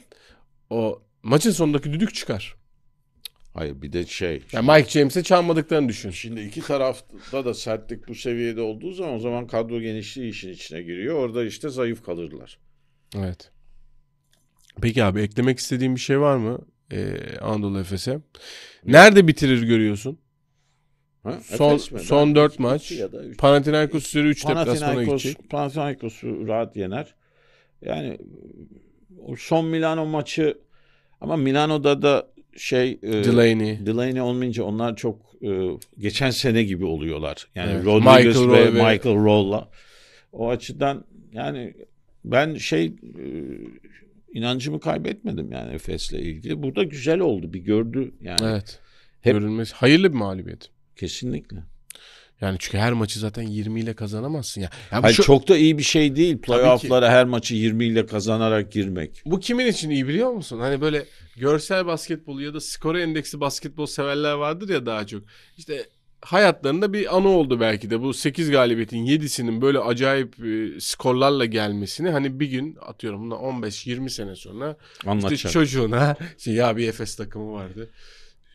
o Maçın sonundaki düdük çıkar. Hayır bir de şey. Yani Mike James'e çalmadıklarını düşün. Şimdi iki tarafta da sertlik bu seviyede olduğu zaman o zaman kadro genişliği işin içine giriyor. Orada işte zayıf kalırlar. Evet. Peki abi eklemek istediğin bir şey var mı? Ee, Anadolu Efes'e. Nerede bitirir görüyorsun? Ha? Son son dört maç. Panathinaikos sürü üç deplasmana gidecek. Panathinaikos'u rahat yener. Yani o son Milano maçı ama Milano'da da şey e, Delaney. Delaney olmayınca onlar çok e, geçen sene gibi oluyorlar. Yani evet. Rodriguez Michael ve Roy Michael Rolla O açıdan yani ben şey e, inancımı kaybetmedim yani Efes'le ilgili. Burada güzel oldu bir gördü yani. Evet. Hep... Görülmesi hayırlı bir mağlubiyet. Kesinlikle. Yani çünkü her maçı zaten 20 ile kazanamazsın ya. Yani Hayır, şu... çok da iyi bir şey değil playoff'lara her maçı 20 ile kazanarak girmek. Bu kimin için iyi biliyor musun? Hani böyle görsel basketbol ya da skor endeksi basketbol severler vardır ya daha çok. İşte hayatlarında bir anı oldu belki de bu 8 galibiyetin 7'sinin böyle acayip e, skorlarla gelmesini hani bir gün atıyorum bundan 15-20 sene sonra Anlatacak. işte çocuğuna şey, ya bir Efes takımı vardı.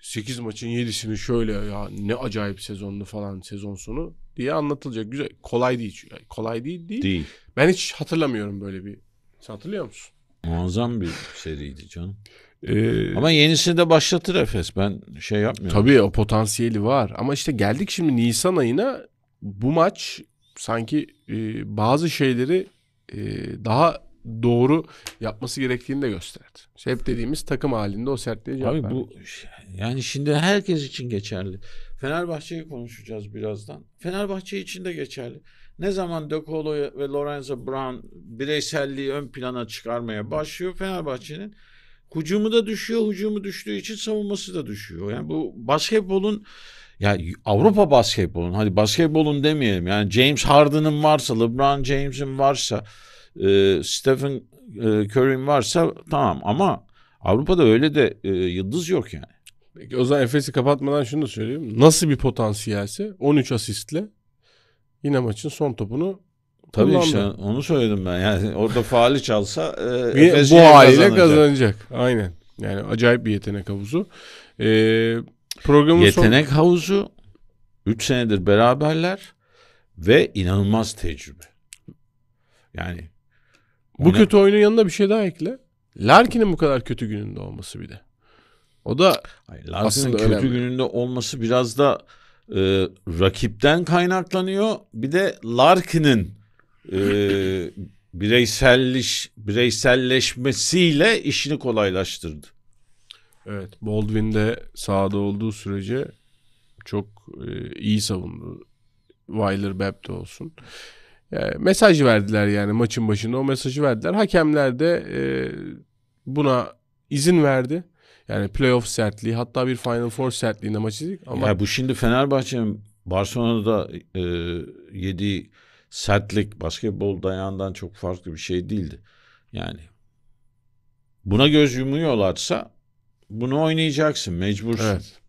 8 maçın 7'sini şöyle ya ne acayip sezonlu falan sezon sonu diye anlatılacak. Güzel. Kolay değil. Yani kolay değil değil. Değil. Ben hiç hatırlamıyorum böyle bir. Sen hatırlıyor musun? Muazzam bir seriydi canım. Ee, ama yenisini de başlatır Efes. Ben şey yapmıyorum. Tabii o potansiyeli var. Ama işte geldik şimdi Nisan ayına bu maç sanki e, bazı şeyleri e, daha doğru yapması gerektiğini de gösterdi. İşte hep dediğimiz takım halinde o sertliğe cevap Abi vermek. bu yani şimdi herkes için geçerli. Fenerbahçe'yi konuşacağız birazdan. Fenerbahçe için de geçerli. Ne zaman De Colo ve Lorenzo Brown bireyselliği ön plana çıkarmaya başlıyor Fenerbahçe'nin Hucumu da düşüyor, hucumu düştüğü için savunması da düşüyor. Yani bu basketbolun ya Avrupa basketbolun hadi basketbolun demeyelim. Yani James Harden'ın varsa, LeBron James'in varsa e, Stephen e, Curry'in varsa tamam ama Avrupa'da öyle de e, yıldız yok yani. Peki o zaman Efes'i kapatmadan şunu da söyleyeyim. Nasıl bir potansiyelse 13 asistle yine maçın son topunu Tabii işte onu söyledim ben. Yani orada faali çalsa e, Efes bu haliyle kazanacak. Aynen. Yani acayip bir yetenek havuzu. Ee, programın yetenek son... havuzu 3 senedir beraberler ve inanılmaz tecrübe. Yani bu Oyna... kötü oyunun yanında bir şey daha ekle. Larkin'in bu kadar kötü gününde olması bir de. O da Hayır, Larkin'in kötü önemli. gününde olması biraz da e, rakipten kaynaklanıyor. Bir de Larkin'in e, bireyselleş bireyselleşmesiyle işini kolaylaştırdı. Evet, Baldwin de sahada olduğu sürece çok e, iyi savundu. Weiler Bepp de olsun yani e, mesaj verdiler yani maçın başında o mesajı verdiler. Hakemler de e, buna izin verdi. Yani playoff sertliği hatta bir Final Four sertliğinde maç izledik ama... Ya bu şimdi Fenerbahçe'nin Barcelona'da e, yediği sertlik basketbol dayağından çok farklı bir şey değildi. Yani buna göz yumuyorlarsa bunu oynayacaksın mecbursun. Evet.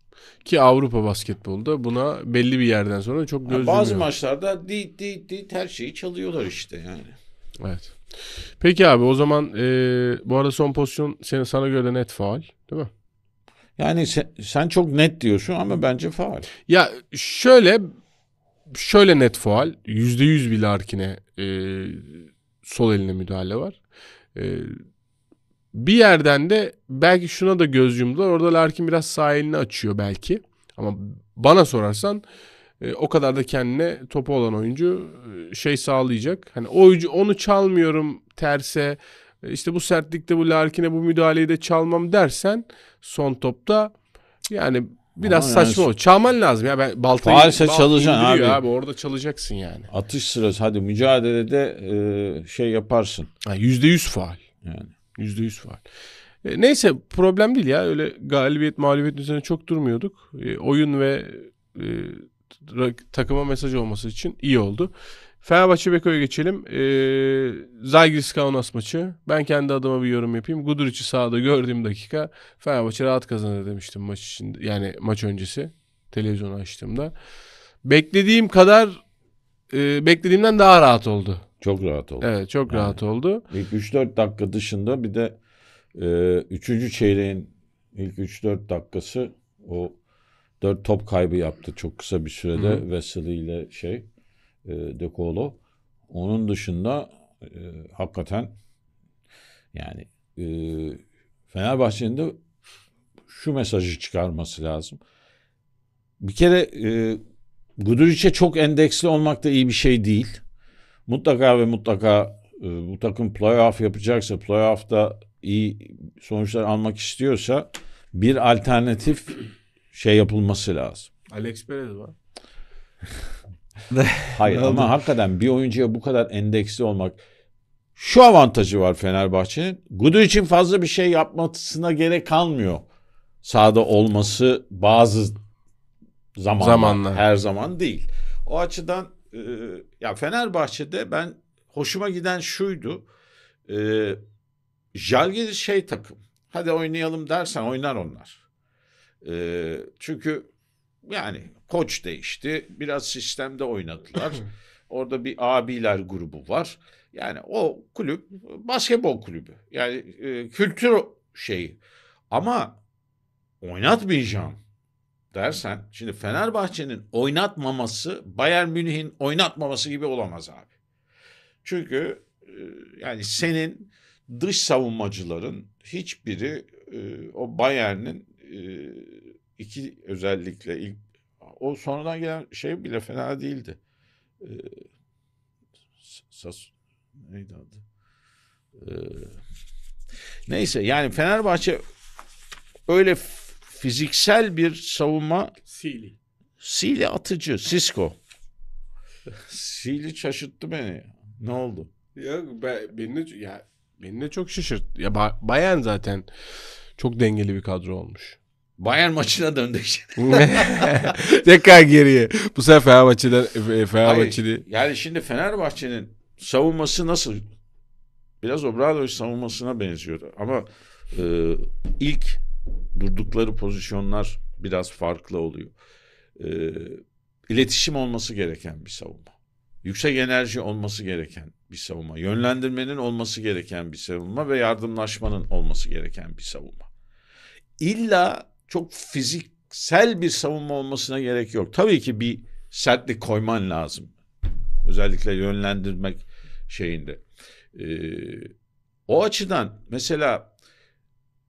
Ki Avrupa basketbolda buna belli bir yerden sonra çok göz yani Bazı maçlarda dit dit dit her şeyi çalıyorlar işte yani. Evet. Peki abi o zaman e, bu arada son pozisyon senin sana göre net faal değil mi? Yani sen, sen çok net diyorsun ama bence faal. Ya şöyle şöyle net faal. %100 Bilarkin'e e, sol eline müdahale var. E, bir yerden de belki şuna da göz yumdular. Orada Larkin biraz sahilini açıyor belki. Ama bana sorarsan e, o kadar da kendine topu olan oyuncu e, şey sağlayacak. Hani oyuncu onu çalmıyorum terse e, işte bu sertlikte bu Larkin'e bu müdahaleyi de çalmam dersen son topta yani biraz Ama saçma yani, o. Çalman lazım ya. Ben baltayı Faulse çalacaksın abi. abi. Orada çalacaksın yani. Atış sırası hadi mücadelede e, şey yaparsın. Yüzde yüz faal. Yani. Yüzde yüz faal. E, neyse problem değil ya. Öyle galibiyet mağlubiyet üzerine çok durmuyorduk. E, oyun ve e, takıma mesaj olması için iyi oldu. Fenerbahçe Beko'ya geçelim. Ee, Zalgiris Kaunas maçı. Ben kendi adıma bir yorum yapayım. Guduric'i sahada gördüğüm dakika Fenerbahçe rahat kazanır demiştim maç için. Yani maç öncesi televizyonu açtığımda. Beklediğim kadar e, beklediğimden daha rahat oldu. Çok rahat oldu. Evet çok yani. rahat oldu. İlk 3-4 dakika dışında bir de e, üçüncü çeyreğin ilk 3-4 dakikası o 4 top kaybı yaptı çok kısa bir sürede Hı. Wesley ile şey e, De Colo. Onun dışında e, hakikaten yani e, Fenerbahçe'nin de şu mesajı çıkarması lazım. Bir kere e, Guduric'e çok endeksli olmak da iyi bir şey değil mutlaka ve mutlaka e, bu takım playoff yapacaksa, playoff'ta iyi sonuçlar almak istiyorsa bir alternatif şey yapılması lazım. Alex Perez var. Hayır ama hakikaten bir oyuncuya bu kadar endeksli olmak şu avantajı var Fenerbahçe'nin. Gudu için fazla bir şey yapmasına gerek kalmıyor. Sahada olması bazı zamanlar, zamanlar. her zaman değil. O açıdan e, ya Fenerbahçe'de ben hoşuma giden şuydu. E, ee, Jalgiris şey takım. Hadi oynayalım dersen oynar onlar. E, çünkü yani koç değişti. Biraz sistemde oynadılar. Orada bir abiler grubu var. Yani o kulüp basketbol kulübü. Yani e, kültür şeyi. Ama oynatmayacağım dersen şimdi Fenerbahçe'nin oynatmaması Bayern Münih'in oynatmaması gibi olamaz abi. Çünkü e, yani senin dış savunmacıların hiçbiri e, o Bayern'in e, iki özellikle ilk o sonradan gelen şey bile fena değildi. Sas neydi adı? Neyse yani Fenerbahçe öyle fiziksel bir savunma Sili. Sili atıcı, Sisko. Sili şaşırttı beni. Ne oldu? Ya beni de, ya beni de çok şaşırt. Ya Bayern zaten çok dengeli bir kadro olmuş. Bayern maçına döndük. Tekrar geriye. Bu sefer Fenerbahçe'den e, Fenerbahçe'li. Yani şimdi Fenerbahçe'nin savunması nasıl? Biraz Obradoviç savunmasına benziyordu. Ama e, ilk durdukları pozisyonlar biraz farklı oluyor. E, iletişim olması gereken bir savunma. Yüksek enerji olması gereken bir savunma. Yönlendirmenin olması gereken bir savunma ve yardımlaşmanın olması gereken bir savunma. İlla çok fiziksel bir savunma olmasına gerek yok. Tabii ki bir sertlik koyman lazım. Özellikle yönlendirmek şeyinde. Ee, o açıdan mesela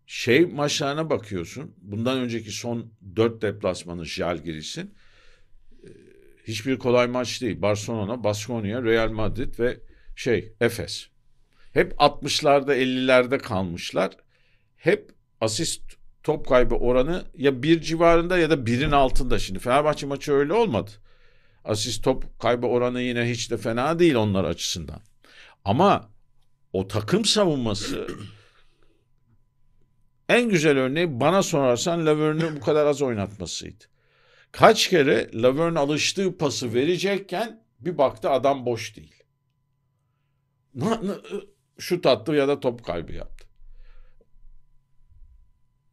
şey maçlarına bakıyorsun. Bundan önceki son dört deplasmanı Jalgiris'in e, hiçbir kolay maç değil. Barcelona, Baskonya, Real Madrid ve şey Efes. Hep 60'larda 50'lerde kalmışlar. Hep asist top kaybı oranı ya bir civarında ya da birin altında. Şimdi Fenerbahçe maçı öyle olmadı. Asist top kaybı oranı yine hiç de fena değil onlar açısından. Ama o takım savunması en güzel örneği bana sorarsan Laverne'ı bu kadar az oynatmasıydı. Kaç kere Laverne alıştığı pası verecekken bir baktı adam boş değil. Şut attı ya da top kaybı yaptı.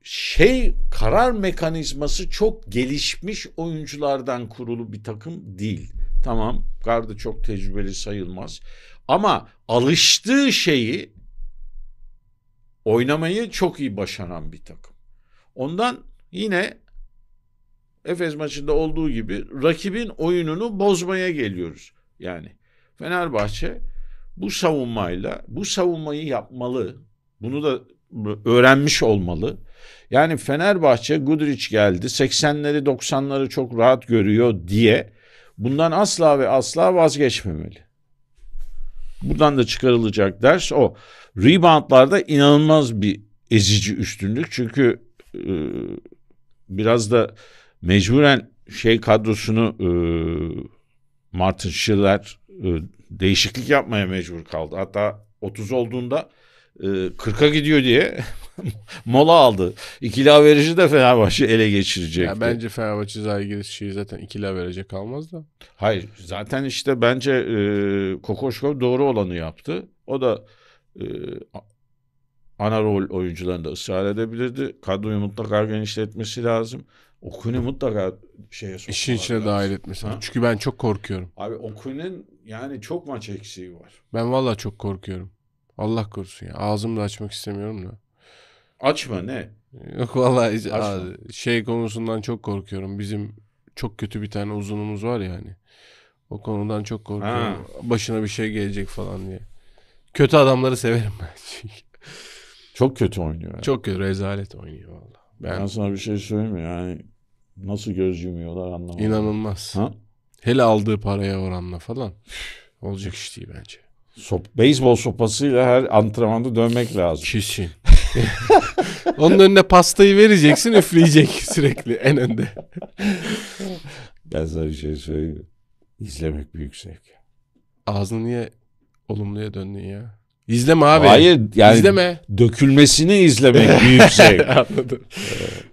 Şey karar mekanizması çok gelişmiş oyunculardan kurulu bir takım değil. Tamam gardı çok tecrübeli sayılmaz. Ama alıştığı şeyi oynamayı çok iyi başaran bir takım. Ondan yine Efes maçında olduğu gibi rakibin oyununu bozmaya geliyoruz. Yani Fenerbahçe bu savunmayla bu savunmayı yapmalı. Bunu da öğrenmiş olmalı. Yani Fenerbahçe Gudric geldi 80'leri 90'ları çok rahat görüyor diye bundan asla ve asla vazgeçmemeli. Buradan da çıkarılacak ders o. Reboundlarda inanılmaz bir ezici üstünlük. Çünkü e, biraz da mecburen şey kadrosunu e, Martin Schiller e, değişiklik yapmaya mecbur kaldı. Hatta 30 olduğunda e, 40'a gidiyor diye mola aldı. İkili average'i de Fenerbahçe ele geçirecek. Ya bence Fenerbahçe Zalgiris şeyi zaten ikili averajı kalmaz da. Hayır zaten işte bence e, Kokoşkov doğru olanı yaptı. O da e, ana rol oyuncularını da ısrar edebilirdi. Kadroyu mutlaka genişletmesi lazım. Okun'u mutlaka şeye sokmalar İşin içine lazım. dahil etmesi lazım. Çünkü ben çok korkuyorum. Abi Okun'un yani çok maç eksiği var. Ben valla çok korkuyorum. Allah korusun ya. Ağzımı da açmak istemiyorum da. Açma ne? Yok valla şey konusundan çok korkuyorum. Bizim çok kötü bir tane uzunumuz var yani. O konudan çok korkuyorum. Ha. Başına bir şey gelecek falan diye. Kötü adamları severim ben Çok kötü oynuyor. Yani. Çok kötü rezalet oynuyor valla. Ben... ben sana bir şey söyleyeyim mi? Yani nasıl göz yumuyorlar anlamadım. İnanılmaz. Ha? Hele aldığı paraya oranla falan. Olacak iş değil bence. Sop, beyzbol sopasıyla her antrenmanda dönmek lazım. Kesin. Onun önüne pastayı vereceksin üfleyecek sürekli en önde. ben sana bir şey söyleyeyim. İzlemek büyük zevk. Ağzını niye olumluya döndün ya. İzleme abi. Hayır yani izleme. dökülmesini izlemek büyük şey Anladım.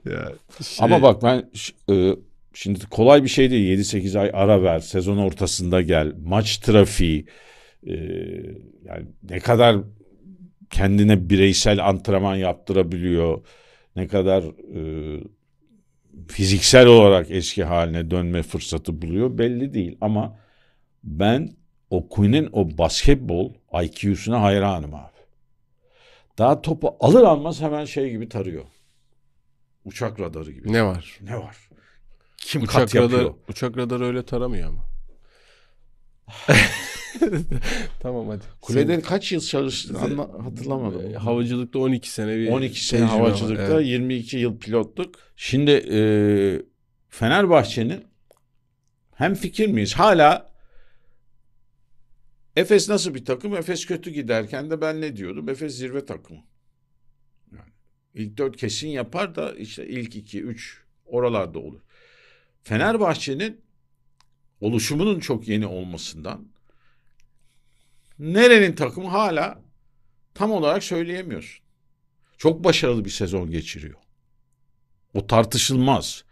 ya, şey... Ama bak ben e, şimdi kolay bir şey değil 7-8 ay ara ver sezon ortasında gel maç trafiği e, yani ne kadar kendine bireysel antrenman yaptırabiliyor ne kadar e, fiziksel olarak eski haline dönme fırsatı buluyor belli değil ama ben o Quinn'in o basketbol IQ'suna hayranım abi. Daha topu alır almaz hemen şey gibi tarıyor. Uçak radarı gibi. Ne var? Ne var? Kim uçak kat yapıyor? uçak radarı öyle taramıyor ama. tamam hadi. Kuleden Sen, kaç yıl çalıştın anla, hatırlamadım. E, havacılıkta 12 sene bir 12 sene havacılıkta, evet. 22 yıl pilotluk. Şimdi e, Fenerbahçe'nin hem fikir miyiz? Hala Efes nasıl bir takım? Efes kötü giderken de ben ne diyordum? Efes zirve takımı. Yani ilk dört kesin yapar da işte ilk iki, üç oralarda olur. Fenerbahçe'nin oluşumunun çok yeni olmasından nerenin takımı hala tam olarak söyleyemiyorsun. Çok başarılı bir sezon geçiriyor. O tartışılmaz.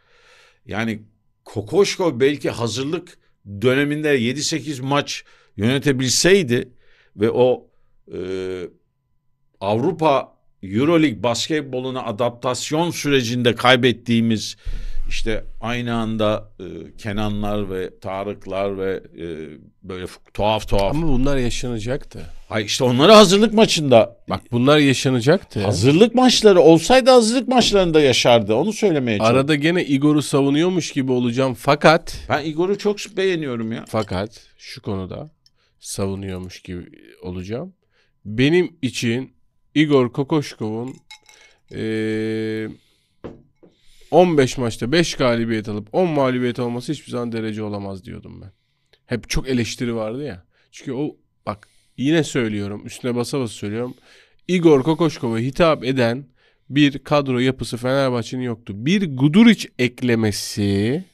Yani Kokoşko belki hazırlık döneminde 7-8 maç yönetebilseydi ve o e, Avrupa Euroleague basketboluna adaptasyon sürecinde kaybettiğimiz işte aynı anda e, Kenanlar ve Tarıklar ve e, böyle tuhaf tuhaf. Ama bunlar yaşanacaktı. Ay işte onları hazırlık maçında. Bak bunlar yaşanacaktı. Hazırlık maçları olsaydı hazırlık maçlarında yaşardı. Onu söylemeye çalışıyorum. Arada gene Igor'u savunuyormuş gibi olacağım fakat. Ben Igor'u çok beğeniyorum ya. Fakat şu konuda savunuyormuş gibi olacağım. Benim için Igor Kokoşkov'un ee, 15 maçta 5 galibiyet alıp 10 mağlubiyet olması hiçbir zaman derece olamaz diyordum ben. Hep çok eleştiri vardı ya. Çünkü o bak yine söylüyorum üstüne basa basa söylüyorum. Igor Kokoşkov'a hitap eden bir kadro yapısı Fenerbahçe'nin yoktu. Bir Guduric eklemesi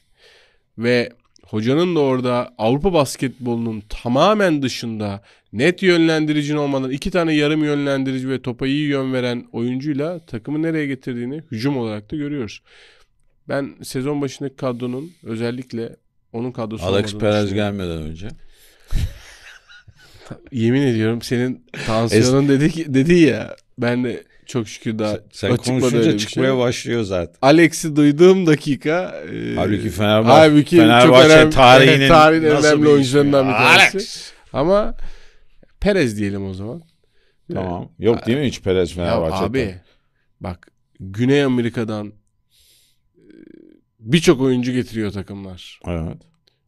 ve hocanın da orada Avrupa basketbolunun tamamen dışında net yönlendiricin olmadan iki tane yarım yönlendirici ve topa iyi yön veren oyuncuyla takımı nereye getirdiğini hücum olarak da görüyoruz. Ben sezon başındaki kadronun özellikle onun kadrosu Alex Perez gelmeden önce. Yemin ediyorum senin tansiyonun dedi ki dedi ya ben de çok şükür daha Sen konuşunca şey. çıkmaya şey. başlıyor zaten. Alex'i duyduğum dakika. E, halbuki Fenerbahçe, halbuki Fenerbahçe önemli, tarihinin, tarihin önemli bir oyuncularından bir tanesi. Alex. Ama Perez diyelim o zaman. Tamam. Yok değil mi hiç Perez Fenerbahçe'de? Abi bak Güney Amerika'dan e, birçok oyuncu getiriyor takımlar. Evet.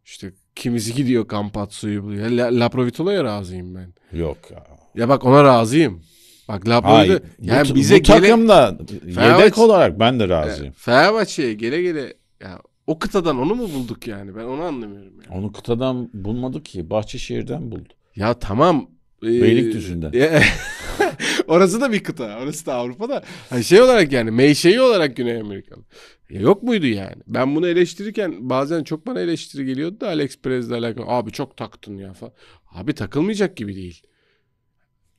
İşte kimisi gidiyor Kampatsu'yu buluyor. La, La Provitola'ya razıyım ben. Yok ya. Ya bak ona razıyım. Bak Labro'yu yani bu, bize bu gele... takımda yedek olarak ben de razıyım. Fenerbahçe'ye gele gele ya o kıtadan onu mu bulduk yani? Ben onu anlamıyorum. Yani. Onu kıtadan bulmadık ki. Bahçeşehir'den buldu. Ya tamam. E, Beylikdüzü'nden. E, orası da bir kıta. Orası da Avrupa'da. Hani şey olarak yani meyşeyi olarak Güney Amerikalı. Ya yok muydu yani? Ben bunu eleştirirken bazen çok bana eleştiri geliyordu da Alex Perez'le alakalı. Abi çok taktın ya falan. Abi takılmayacak gibi değil.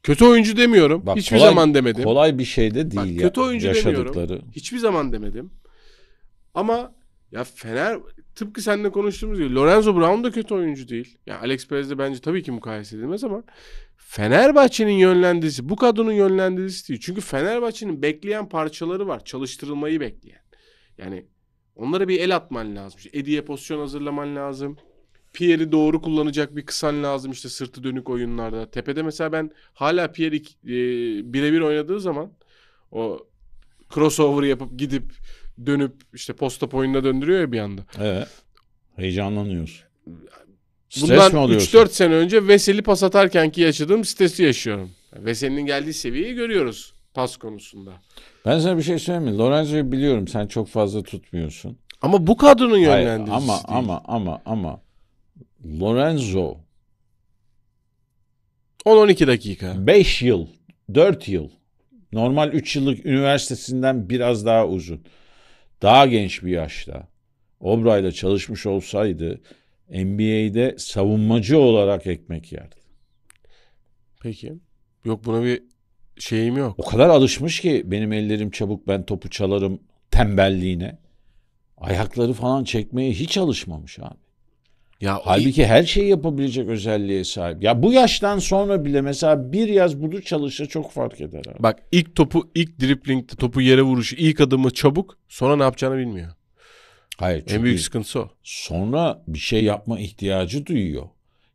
Kötü oyuncu demiyorum. Bak, Hiçbir kolay, zaman demedim. Kolay bir şey de değil Bak, ya. Kötü oyuncu yaşadıkları. demiyorum. Hiçbir zaman demedim. Ama ya Fener tıpkı seninle konuştuğumuz gibi Lorenzo Brown da kötü oyuncu değil. Ya yani Alex Perez de bence tabii ki mukayese edilmez ama Fenerbahçe'nin yönlendirisi bu kadının yönlendirisi değil. Çünkü Fenerbahçe'nin bekleyen parçaları var. Çalıştırılmayı bekleyen. Yani onlara bir el atman lazım. İşte Edi'ye pozisyon hazırlaman lazım. Pierre'i doğru kullanacak bir kısan lazım işte sırtı dönük oyunlarda. Tepede mesela ben hala Pierre e, birebir oynadığı zaman o crossover yapıp gidip dönüp işte posta oyununa döndürüyor ya bir anda. Evet. Heyecanlanıyorsun. Bundan 3-4 sene önce Veseli pas atarken ki yaşadığım stresi yaşıyorum. Veseli'nin geldiği seviyeyi görüyoruz pas konusunda. Ben sana bir şey söyleyeyim mi? Lorenzo'yu biliyorum sen çok fazla tutmuyorsun. Ama bu kadronun yönlendiricisi Hayır, ama, değil. ama ama ama Lorenzo 10-12 dakika. 5 yıl, 4 yıl. Normal 3 yıllık üniversitesinden biraz daha uzun. Daha genç bir yaşta. Obra'yla çalışmış olsaydı NBA'de savunmacı olarak ekmek yerdi. Peki. Yok buna bir şeyim yok. O kadar alışmış ki benim ellerim çabuk ben topu çalarım tembelliğine. Ayakları falan çekmeye hiç alışmamış abi. Ya Halbuki her şeyi yapabilecek özelliğe sahip. Ya bu yaştan sonra bile mesela bir yaz bunu çalışsa çok fark eder. Abi. Bak ilk topu, ilk driplingde topu yere vuruşu, ilk adımı çabuk, sonra ne yapacağını bilmiyor. Hayır. En büyük sıkıntısı o. Sonra bir şey yapma ihtiyacı duyuyor.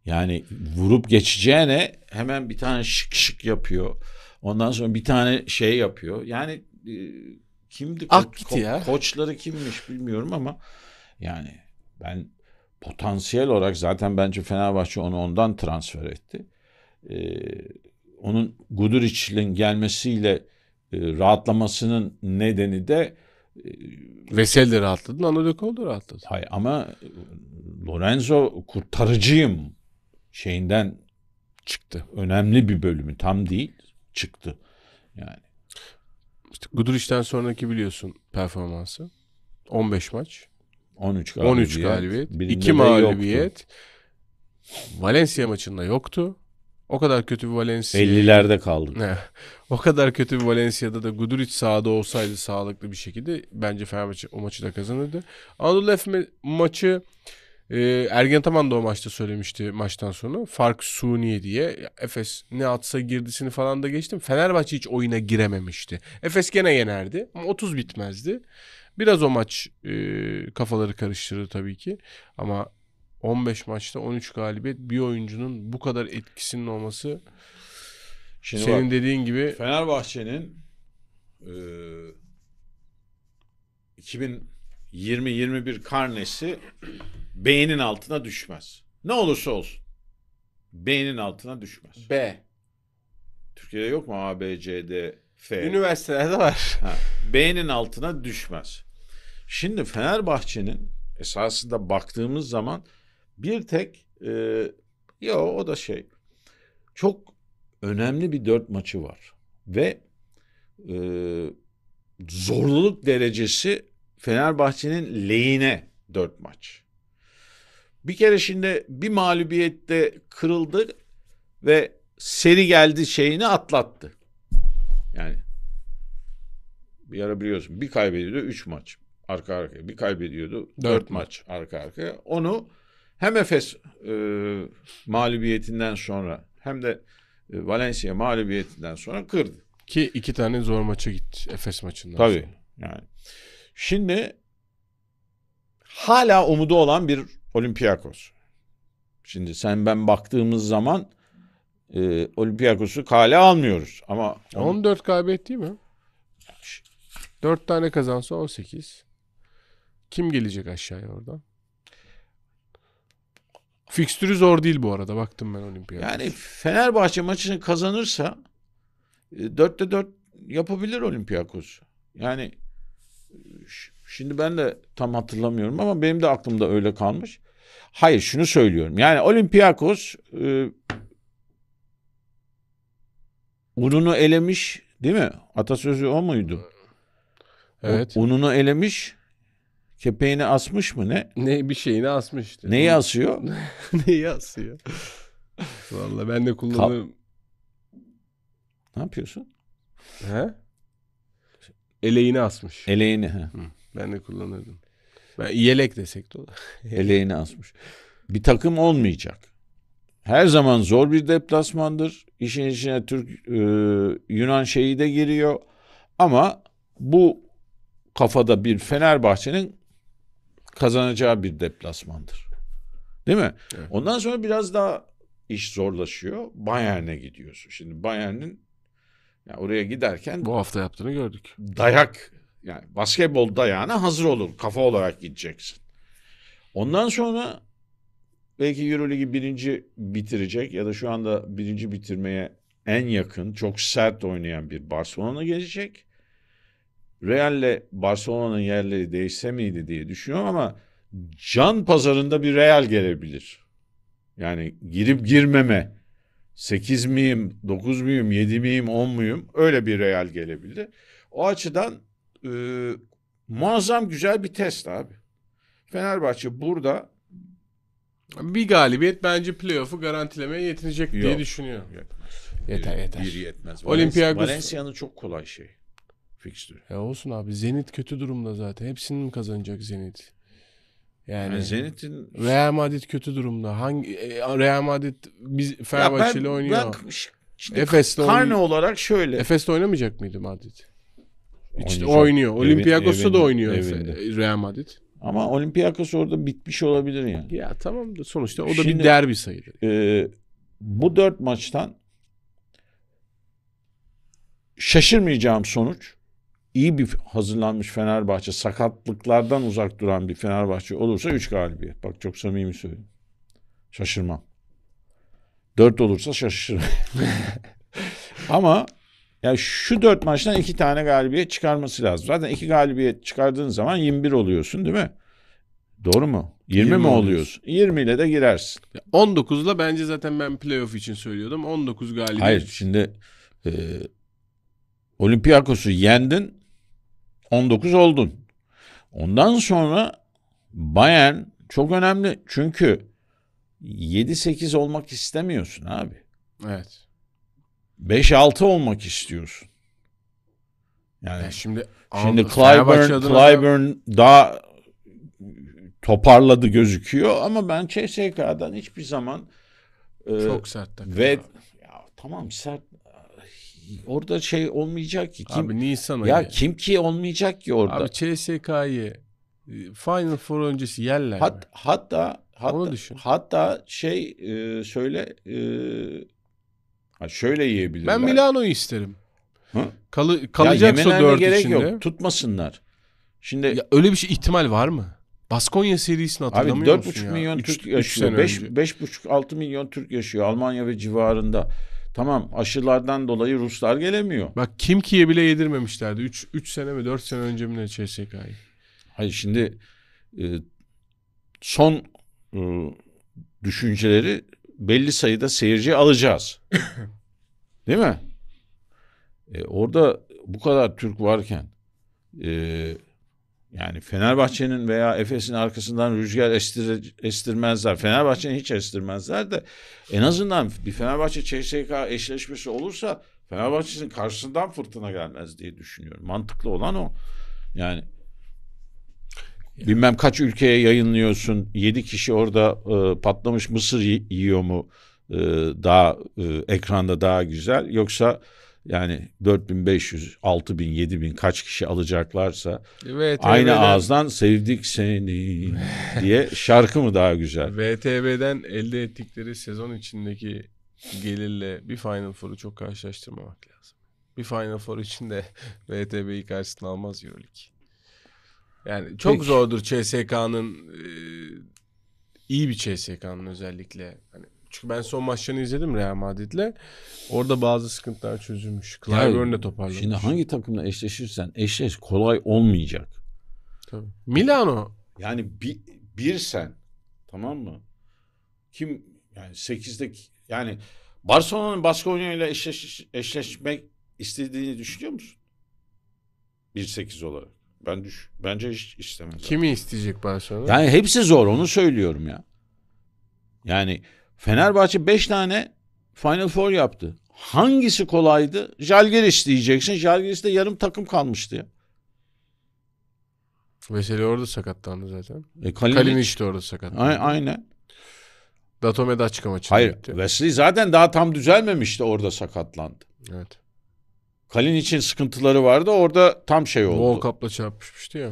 Yani vurup geçeceğine hemen bir tane şık şık yapıyor. Ondan sonra bir tane şey yapıyor. Yani e, kimdi? Ak ah, ko- ya. koçları kimmiş bilmiyorum ama yani ben potansiyel olarak zaten bence Fenerbahçe onu ondan transfer etti. E, onun Guduric'in gelmesiyle e, rahatlamasının nedeni de e, Vesel de rahatladı, Anadolu da rahatladı. Hayır ama Lorenzo kurtarıcıyım şeyinden çıktı. Önemli bir bölümü tam değil çıktı. Yani. İşte Guduric'den sonraki biliyorsun performansı. 15 maç. 13 galibiyet. 13 galibiyet. Birinde 2 mağlubiyet. Valencia maçında yoktu. O kadar kötü bir Valencia. 50'lerde kaldık. Ne? O kadar kötü bir Valencia'da da Guduric sahada olsaydı sağlıklı bir şekilde bence Fenerbahçe o maçı da kazanırdı. Anadolu Efes maçı e, Ergen Taman da o maçta söylemişti maçtan sonra. Fark suni diye. Efes ne atsa girdisini falan da geçtim. Fenerbahçe hiç oyuna girememişti. Efes gene yenerdi ama 30 bitmezdi. Biraz o maç e, kafaları karıştırır tabii ki. Ama 15 maçta 13 galibiyet bir oyuncunun bu kadar etkisinin olması Şimdi senin bak, dediğin gibi Fenerbahçe'nin e, 2020-21 karnesi beynin altına düşmez. Ne olursa olsun. Beynin altına düşmez. B. Türkiye'de yok mu A, B, C, D F. Üniversitelerde var. Ha, B'nin altına düşmez. Şimdi Fenerbahçe'nin esasında baktığımız zaman bir tek e, ya o da şey çok önemli bir dört maçı var ve e, zorluluk derecesi Fenerbahçe'nin lehine dört maç. Bir kere şimdi bir mağlubiyette kırıldı ve seri geldi şeyini atlattı. Yani bir ara biliyorsun bir kaybediyordu üç maç arka arkaya. Bir kaybediyordu dört, maç arka arkaya. Onu hem Efes e, mağlubiyetinden sonra hem de e, Valencia mağlubiyetinden sonra kırdı. Ki iki tane zor maça gitti Efes maçından Tabii, sonra. yani. Şimdi hala umudu olan bir Olympiakos. Şimdi sen ben baktığımız zaman e, Olympiakos'u kale almıyoruz. Ama 14 kaybet değil mi? 4 tane kazansa 18. Kim gelecek aşağıya oradan? Fikstürü zor değil bu arada. Baktım ben Olympiakos. Yani Fenerbahçe maçını kazanırsa 4'te e, 4 yapabilir Olympiakos. Yani şimdi ben de tam hatırlamıyorum ama benim de aklımda öyle kalmış. Hayır şunu söylüyorum. Yani Olympiakos e, ununu elemiş değil mi? Atasözü o muydu? Evet. O, ununu elemiş kepeğini asmış mı ne? Ne bir şeyini asmış işte. Neyi asıyor? Neyi asıyor? Vallahi ben de kullanıyorum. Kap- ne yapıyorsun? He? Eleğini asmış. Eleğini he. Ben de kullanırdım. Ben yelek desek de olur. Eleğini asmış. Bir takım olmayacak her zaman zor bir deplasmandır. İşin içine Türk e, Yunan şeyi de giriyor. Ama bu kafada bir Fenerbahçe'nin kazanacağı bir deplasmandır. Değil mi? Evet. Ondan sonra biraz daha iş zorlaşıyor. Bayern'e gidiyorsun. Şimdi Bayern'in yani oraya giderken bu hafta yaptığını gördük. Dayak yani basketbol dayağına hazır olur Kafa olarak gideceksin. Ondan sonra belki Euroligi birinci bitirecek ya da şu anda birinci bitirmeye en yakın çok sert oynayan bir Barcelona gelecek. Real'le Barcelona'nın yerleri değişse miydi diye düşünüyorum ama can pazarında bir Real gelebilir. Yani girip girmeme 8 miyim, 9 muyum, 7 miyim, 10 muyum öyle bir Real gelebilir. O açıdan e, muazzam güzel bir test abi. Fenerbahçe burada bir galibiyet bence playoff'u garantilemeye yetinecek diye Yok. düşünüyor. Yetmez. Yeter, Bir- yeter. Bir yetmez. Olympiakos- Valencia'nın çok kolay şey. Fikstür. Ya e olsun abi Zenit kötü durumda zaten. Hepsini mi kazanacak Zenit? Yani, Yani Zenit'in Real Madrid kötü durumda. Hangi e, Real Madrid biz Ya Fenerbahçe ile oynuyor. Ben, işte karne olarak şöyle. Efes'le oynamayacak mıydı Madrid? İşte Oynayacak. oynuyor. Evin- Olympiakos'ta da oynuyor Efe- evinde. Real Madrid. Ama Olympiakos orada bitmiş olabilir yani. Ya tamam da sonuçta o da Şimdi, bir derbi sayılır. E, bu dört maçtan şaşırmayacağım sonuç iyi bir hazırlanmış Fenerbahçe, sakatlıklardan uzak duran bir Fenerbahçe olursa 3 galibiyet. Bak çok samimi söyleyeyim. Şaşırmam. 4 olursa şaşırırım. Ama yani şu dört maçtan iki tane galibiyet çıkarması lazım. Zaten iki galibiyet çıkardığın zaman 21 oluyorsun değil mi? Doğru mu? 20, 20 mi oluyoruz? 20 ile de girersin. 19 19'la bence zaten ben playoff için söylüyordum. 19 galibiyet. Hayır şimdi e, Olympiakos'u yendin 19 oldun. Ondan sonra Bayern çok önemli. Çünkü 7-8 olmak istemiyorsun abi. Evet. 5-6 olmak istiyorsun. Yani, yani şimdi şimdi Clyburn, Clyburn daha toparladı gözüküyor ama ben CSK'dan hiçbir zaman e, çok e, sert takım. Ve ya tamam sert orada şey olmayacak ki. Kim, abi Nisan ayı. Ya kim ki olmayacak ki orada. Abi CSK'yı e, Final Four öncesi yerler. Hat, mi? hatta hatta, Onu düşün. hatta şey e, şöyle e, Ha şöyle yiyebilirler. Ben Milano'yu isterim. Kalı, kalacaksa ya dört gerek içinde. Yok. Tutmasınlar. Şimdi ya öyle bir şey ihtimal var mı? Baskonya serisini hatırlamıyor Abi, 4,5 musun ya? milyon üç, Türk üç, yaşıyor. 5,5-6 milyon Türk yaşıyor Almanya ve civarında. Tamam aşılardan dolayı Ruslar gelemiyor. Bak kim kiye bile yedirmemişlerdi. 3 3 sene mi 4 sene önce mi ne CSK'yı? Hayır şimdi e, son e, düşünceleri belli sayıda seyirci alacağız. Değil mi? E, orada bu kadar Türk varken e, yani Fenerbahçe'nin veya Efes'in arkasından rüzgar estir, estirmezler. Fenerbahçe'nin hiç estirmezler de en azından bir Fenerbahçe CSK eşleşmesi olursa Fenerbahçe'nin karşısından fırtına gelmez diye düşünüyorum. Mantıklı olan o. Yani Bilmem kaç ülkeye yayınlıyorsun. Yedi kişi orada e, patlamış mısır yiyor mu? E, daha e, ekranda daha güzel yoksa yani 4500, 6000, 7000 kaç kişi alacaklarsa VTV'den... aynı ağızdan sevdik seni diye şarkı mı daha güzel? VTB'den elde ettikleri sezon içindeki gelirle bir Final Four'u çok karşılaştırmamak lazım. Bir Final Four için de VTB'yi karşısına almaz Euroleague. Yani çok Peki. zordur CSK'nın e, iyi bir CSK'nın özellikle. Hani çünkü ben son maçlarını izledim Real Madrid'le. Orada bazı sıkıntılar çözülmüş. Clyburn'le toparlamış. Şimdi hangi takımla eşleşirsen eşleş kolay olmayacak. Tabii. Milano. Yani bir, bir sen tamam mı? Kim yani sekizdeki yani Barcelona'nın Baskonya ile eşleş, eşleşmek istediğini düşünüyor musun? 1-8 olarak. Ben düş, bence hiç istemem. Kimi isteyecek Barcelona? Yani hepsi zor onu söylüyorum ya. Yani Fenerbahçe 5 tane Final Four yaptı. Hangisi kolaydı? Jalgiris diyeceksin. Jalgiris'te yarım takım kalmıştı ya. Veseli orada sakatlandı zaten. E, Kalinic. Kalinic de orada sakatlandı. A- aynen. Datome de açık maçı. Hayır. Gitti. Wesley zaten daha tam düzelmemişti orada sakatlandı. Evet. Kalin için sıkıntıları vardı. Orada tam şey oldu. Wall Cup'la çarpışmıştı ya.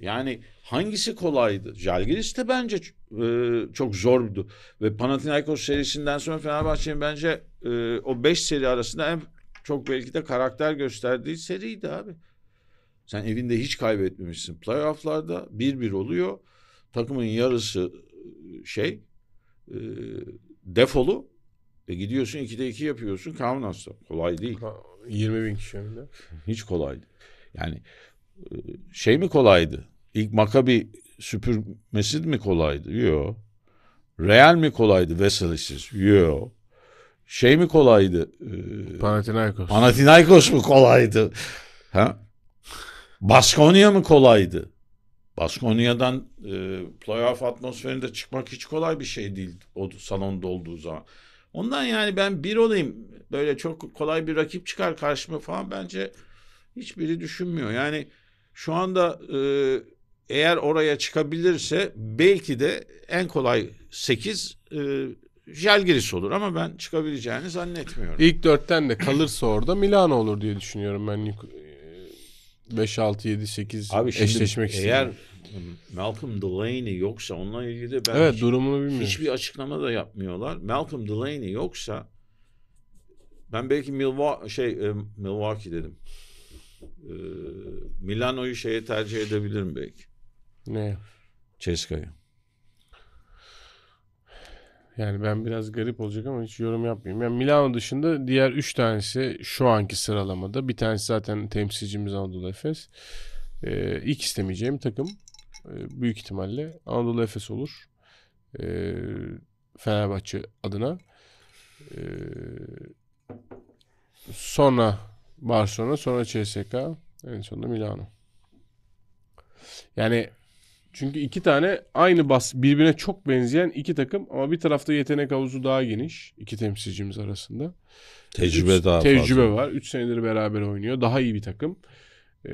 Yani hangisi kolaydı? Jalgiris de bence e, çok zordu. Ve Panathinaikos serisinden sonra Fenerbahçe'nin bence e, o 5 seri arasında en çok belki de karakter gösterdiği seriydi abi. Sen evinde hiç kaybetmemişsin. Playoff'larda bir bir oluyor. Takımın yarısı e, şey e, defolu. E gidiyorsun 2'de 2 yapıyorsun. Kaunas'ta. Kolay değil. Ha. 20 bin kişi önünde. Hiç kolaydı. Yani e, şey mi kolaydı? İlk Makabi süpürmesi mi kolaydı? Yok. Real mi kolaydı Veselis'siz? Yok. Şey mi kolaydı? E, Panathinaikos. Panathinaikos mu kolaydı? ha? Baskonya mı kolaydı? Baskonya'dan e, playoff atmosferinde çıkmak hiç kolay bir şey değil o salon dolduğu zaman. Ondan yani ben bir olayım böyle çok kolay bir rakip çıkar karşıma falan bence hiçbiri düşünmüyor. Yani şu anda e, eğer oraya çıkabilirse belki de en kolay 8 e, Jalgiris olur ama ben çıkabileceğini zannetmiyorum. İlk dörtten de kalırsa orada Milano olur diye düşünüyorum ben. 5 6 7 8 Abi eşleşmek istiyorum. Eğer Malcolm Delaney yoksa onunla ilgili de ben evet, hiç, durumunu bilmiyorum. hiçbir açıklama da yapmıyorlar. Malcolm Delaney yoksa ben belki Milwaukee, şey, e, Milwaukee dedim. Ee, Milano'yu şeye tercih edebilirim belki. Ne? Ceska'yı. Yani ben biraz garip olacak ama hiç yorum yapmayayım. Yani Milano dışında diğer 3 tanesi şu anki sıralamada. Bir tanesi zaten temsilcimiz Anadolu Efes. Ee, ilk istemeyeceğim takım e, büyük ihtimalle Anadolu Efes olur. Ee, Fenerbahçe adına. Ee, Sonra Barcelona, sonra CSK, en sonunda Milano. Yani çünkü iki tane aynı bas birbirine çok benzeyen iki takım ama bir tarafta yetenek havuzu daha geniş iki temsilcimiz arasında. Tecrübe üç, daha tecrübe fazla. var. Üç senedir beraber oynuyor. Daha iyi bir takım. Ee,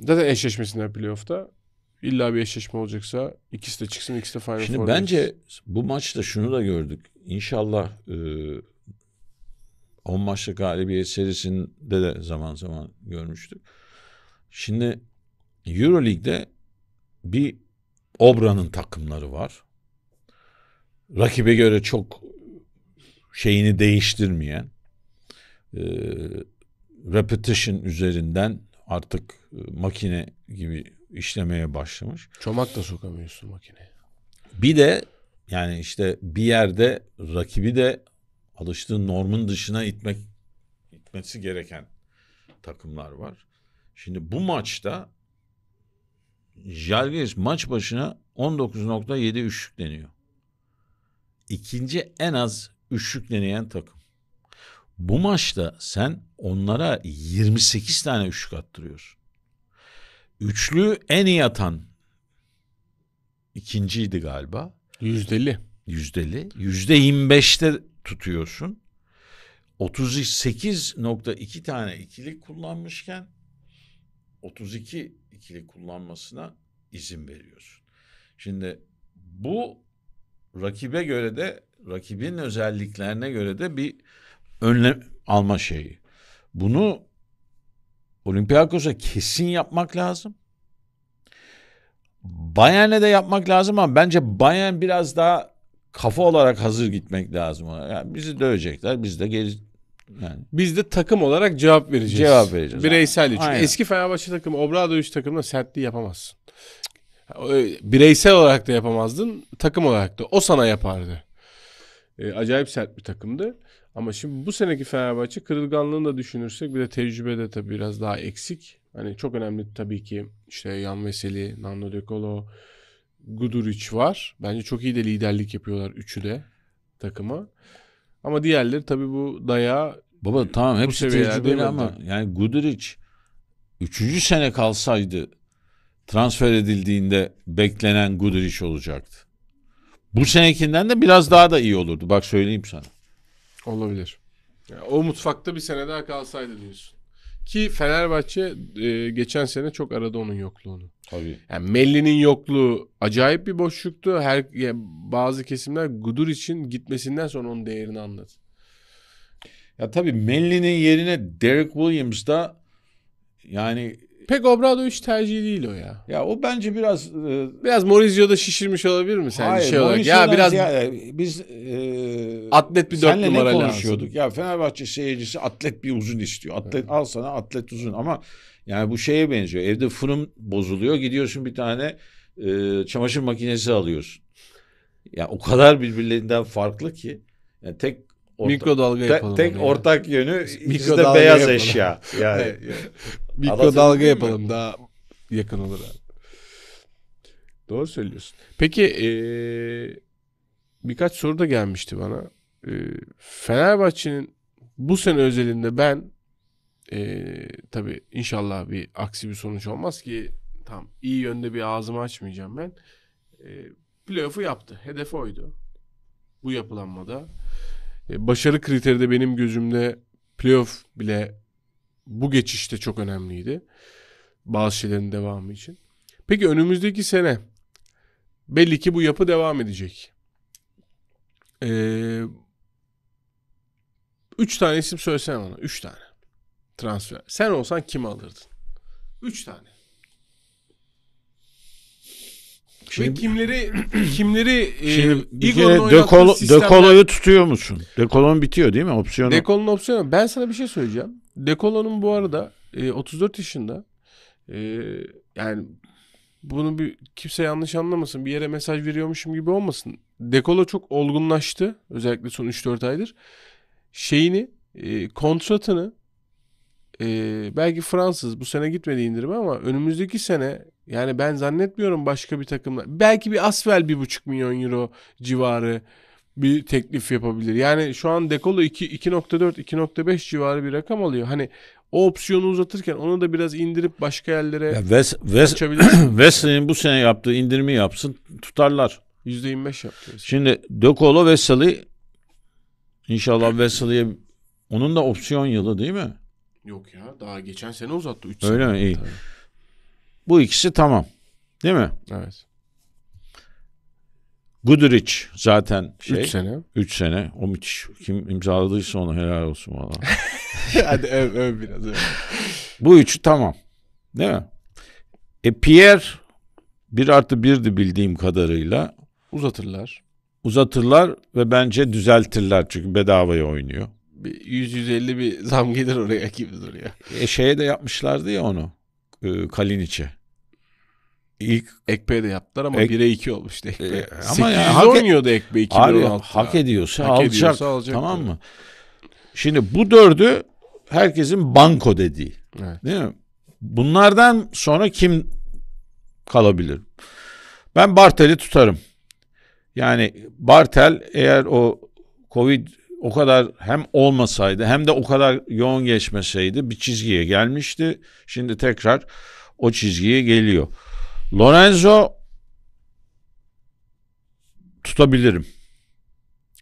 zaten eşleşmesinden playoff'ta. İlla bir eşleşme olacaksa ikisi de çıksın ikisi de Final Şimdi bence bu maçta şunu da gördük. İnşallah e, 10 maçlık galibiyet serisinde de zaman zaman görmüştük. Şimdi Euroleague'de bir Obra'nın takımları var. Rakibe göre çok şeyini değiştirmeyen e, repetition üzerinden artık e, makine gibi işlemeye başlamış. Çomak da sokamıyorsun makineye. Bir de yani işte bir yerde rakibi de alıştığı normun dışına itmek itmesi gereken takımlar var. Şimdi bu maçta Jalgiris maç başına 19.7 üçlük deniyor. İkinci en az üçlük deneyen takım. Bu maçta sen onlara 28 tane üçlük attırıyorsun. Üçlü en iyi atan ikinciydi galiba. Yüzdeli. Yüzdeli. Yüzde 25'te tutuyorsun. 38.2 tane ikili kullanmışken 32 ikili kullanmasına izin veriyorsun. Şimdi bu rakibe göre de rakibin özelliklerine göre de bir önlem alma şeyi. Bunu Olympiakos'a kesin yapmak lazım. Bayern'e de yapmak lazım ama bence Bayern biraz daha kafa olarak hazır gitmek lazım ona. Yani bizi dövecekler biz de geri yani Biz de takım olarak cevap vereceğiz. Cevap vereceğiz. Bireysel Çünkü eski Fenerbahçe takımı Obradoviç takımına sertliği yapamazsın. Bireysel olarak da yapamazdın. Takım olarak da. O sana yapardı. E, acayip sert bir takımdı. Ama şimdi bu seneki Fenerbahçe kırılganlığını da düşünürsek bir de tecrübe de tabii biraz daha eksik. Hani çok önemli tabii ki işte Yan Veseli, Nando De Colo, Guduric var. Bence çok iyi de liderlik yapıyorlar üçü de takıma. Ama diğerleri tabii bu daya Baba e, tamam hepsi tecrübeli ama yani Guduric üçüncü sene kalsaydı transfer edildiğinde beklenen Guduric olacaktı. Bu senekinden de biraz daha da iyi olurdu. Bak söyleyeyim sana. Olabilir. Yani o mutfakta bir sene daha kalsaydı diyorsun. Ki Fenerbahçe e, geçen sene çok aradı onun yokluğunu. Tabii. Yani Melli'nin yokluğu acayip bir boşluktu. Her yani bazı kesimler Gudur için gitmesinden sonra onun değerini anladı. Ya tabii Melli'nin yerine Derek Williams da yani pek iş tercihi değil o ya. Ya o bence biraz e, Biraz Maurizio'da şişirmiş olabilir mi sence hayır, şey olarak? Ya biraz Lanzia- e, biz e, atlet bir dört numara ne konuşuyorduk? lazım. Ya Fenerbahçe seyircisi atlet bir uzun istiyor. Atlet al sana atlet uzun ama yani bu şeye benziyor. Evde fırın bozuluyor. Gidiyorsun bir tane e, çamaşır makinesi alıyorsun. Ya o kadar birbirlerinden farklı ki yani tek Orta, mikrodalga yapalım. Te, tek yani. ortak yönü mikrodalga işte beyaz yapalım. eşya. Yani. evet, yani. mikrodalga yapalım daha yakın olur abi. Doğru söylüyorsun. Peki ee, birkaç soru da gelmişti bana. E, Fenerbahçe'nin bu sene özelinde ben e, tabii inşallah bir aksi bir sonuç olmaz ki tam iyi yönde bir ağzımı açmayacağım ben. E, playoff'u yaptı. Hedef oydu. Bu yapılanmada. E, başarı kriteri de benim gözümde playoff bile bu geçişte çok önemliydi. Bazı şeylerin devamı için. Peki önümüzdeki sene belli ki bu yapı devam edecek. Ee, üç tane isim söylesene bana. Üç tane. Transfer. Sen olsan kimi alırdın? Üç tane. E, şimdi, Ve kimleri kimleri şimdi e, kere dekolo, sistemler... dekoloyu tutuyor musun? Dekolon bitiyor değil mi? Opsiyonu. Dekolon opsiyonu. Ben sana bir şey söyleyeceğim. Dekolon'un bu arada e, 34 yaşında e, yani bunu bir kimse yanlış anlamasın. Bir yere mesaj veriyormuşum gibi olmasın. Dekolo çok olgunlaştı. Özellikle son 3-4 aydır. Şeyini e, kontratını e, belki Fransız bu sene gitmedi indirme ama önümüzdeki sene yani ben zannetmiyorum başka bir takımla. Belki bir Asvel bir buçuk milyon euro civarı bir teklif yapabilir. Yani şu an Dekolo 2.4-2.5 civarı bir rakam alıyor. Hani o opsiyonu uzatırken onu da biraz indirip başka yerlere ya West, West, Wesley'in bu sene yaptığı indirimi yapsın tutarlar. %25 yaptı. Şimdi Dekolo Wesley inşallah Wesley'e onun da opsiyon yılı değil mi? Yok ya daha geçen sene uzattı 3 sene. mi? İyi. Tabii. Bu ikisi tamam. Değil mi? Evet. Goodrich zaten şey. 3 sene. 3 sene. O müthiş. Kim imzaladıysa ona helal olsun valla. Hadi öv, öv biraz. Öv. Bu üçü tamam. Değil mi? E Pierre 1 artı 1'di bildiğim kadarıyla. Uzatırlar. Uzatırlar ve bence düzeltirler çünkü bedavaya oynuyor. 100-150 bir zam gelir oraya kim oraya. E şeye de yapmışlardı ya onu e, Kalinic'e. İlk Ekpe'ye de yaptılar ama Ek... 1'e 2 olmuştu Ekpe. E, ama ya, hak e- oynuyordu Ekpe 2016'da. Abi, hak ediyorsa, hak alacak, alacak. Tamam mı? Şimdi bu dördü herkesin banko dediği. Evet. Değil mi? Bunlardan sonra kim kalabilir? Ben Bartel'i tutarım. Yani Bartel eğer o Covid o kadar hem olmasaydı hem de o kadar yoğun geçmeseydi bir çizgiye gelmişti. Şimdi tekrar o çizgiye geliyor. Lorenzo tutabilirim.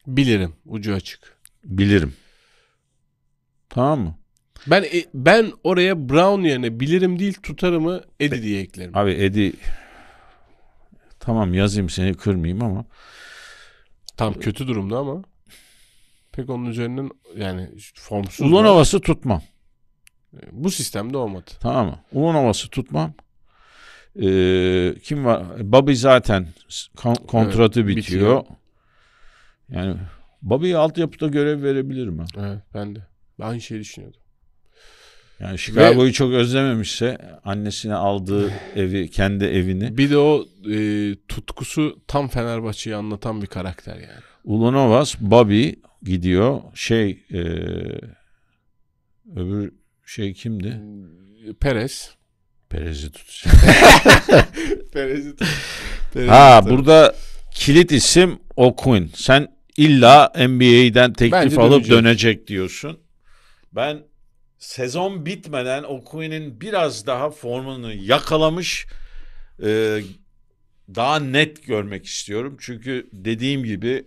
Bilirim. Ucu açık. Bilirim. Tamam mı? Ben e, ben oraya Brown yerine bilirim değil tutarımı Edi diye eklerim. Abi Edi tamam yazayım seni kırmayayım ama tam kötü durumda ama pek onun üzerinden yani formsuz. Ulan havası tutmam. E, bu sistemde olmadı. Tamam mı? Ulan havası tutmam. Ee, kim var? Bobby zaten kon- kontratı evet, bitiyor. bitiyor. Yani Bobby'ye altyapıda görev verebilir mi? Evet ben de. Ben aynı şeyi düşünüyordum. Yani Chicago'yu Ve... çok özlememişse annesine aldığı evi, kendi evini. Bir de o e, tutkusu tam Fenerbahçe'yi anlatan bir karakter yani. Ulanovas, Bobby gidiyor. Şey e, öbür şey kimdi? Perez. Perez'i tut. Perez'i tut. ha tut. burada kilit isim Okun. Sen illa NBA'den teklif Bence alıp dönecek. dönecek diyorsun. Ben sezon bitmeden Okun'un biraz daha formunu yakalamış e, daha net görmek istiyorum. Çünkü dediğim gibi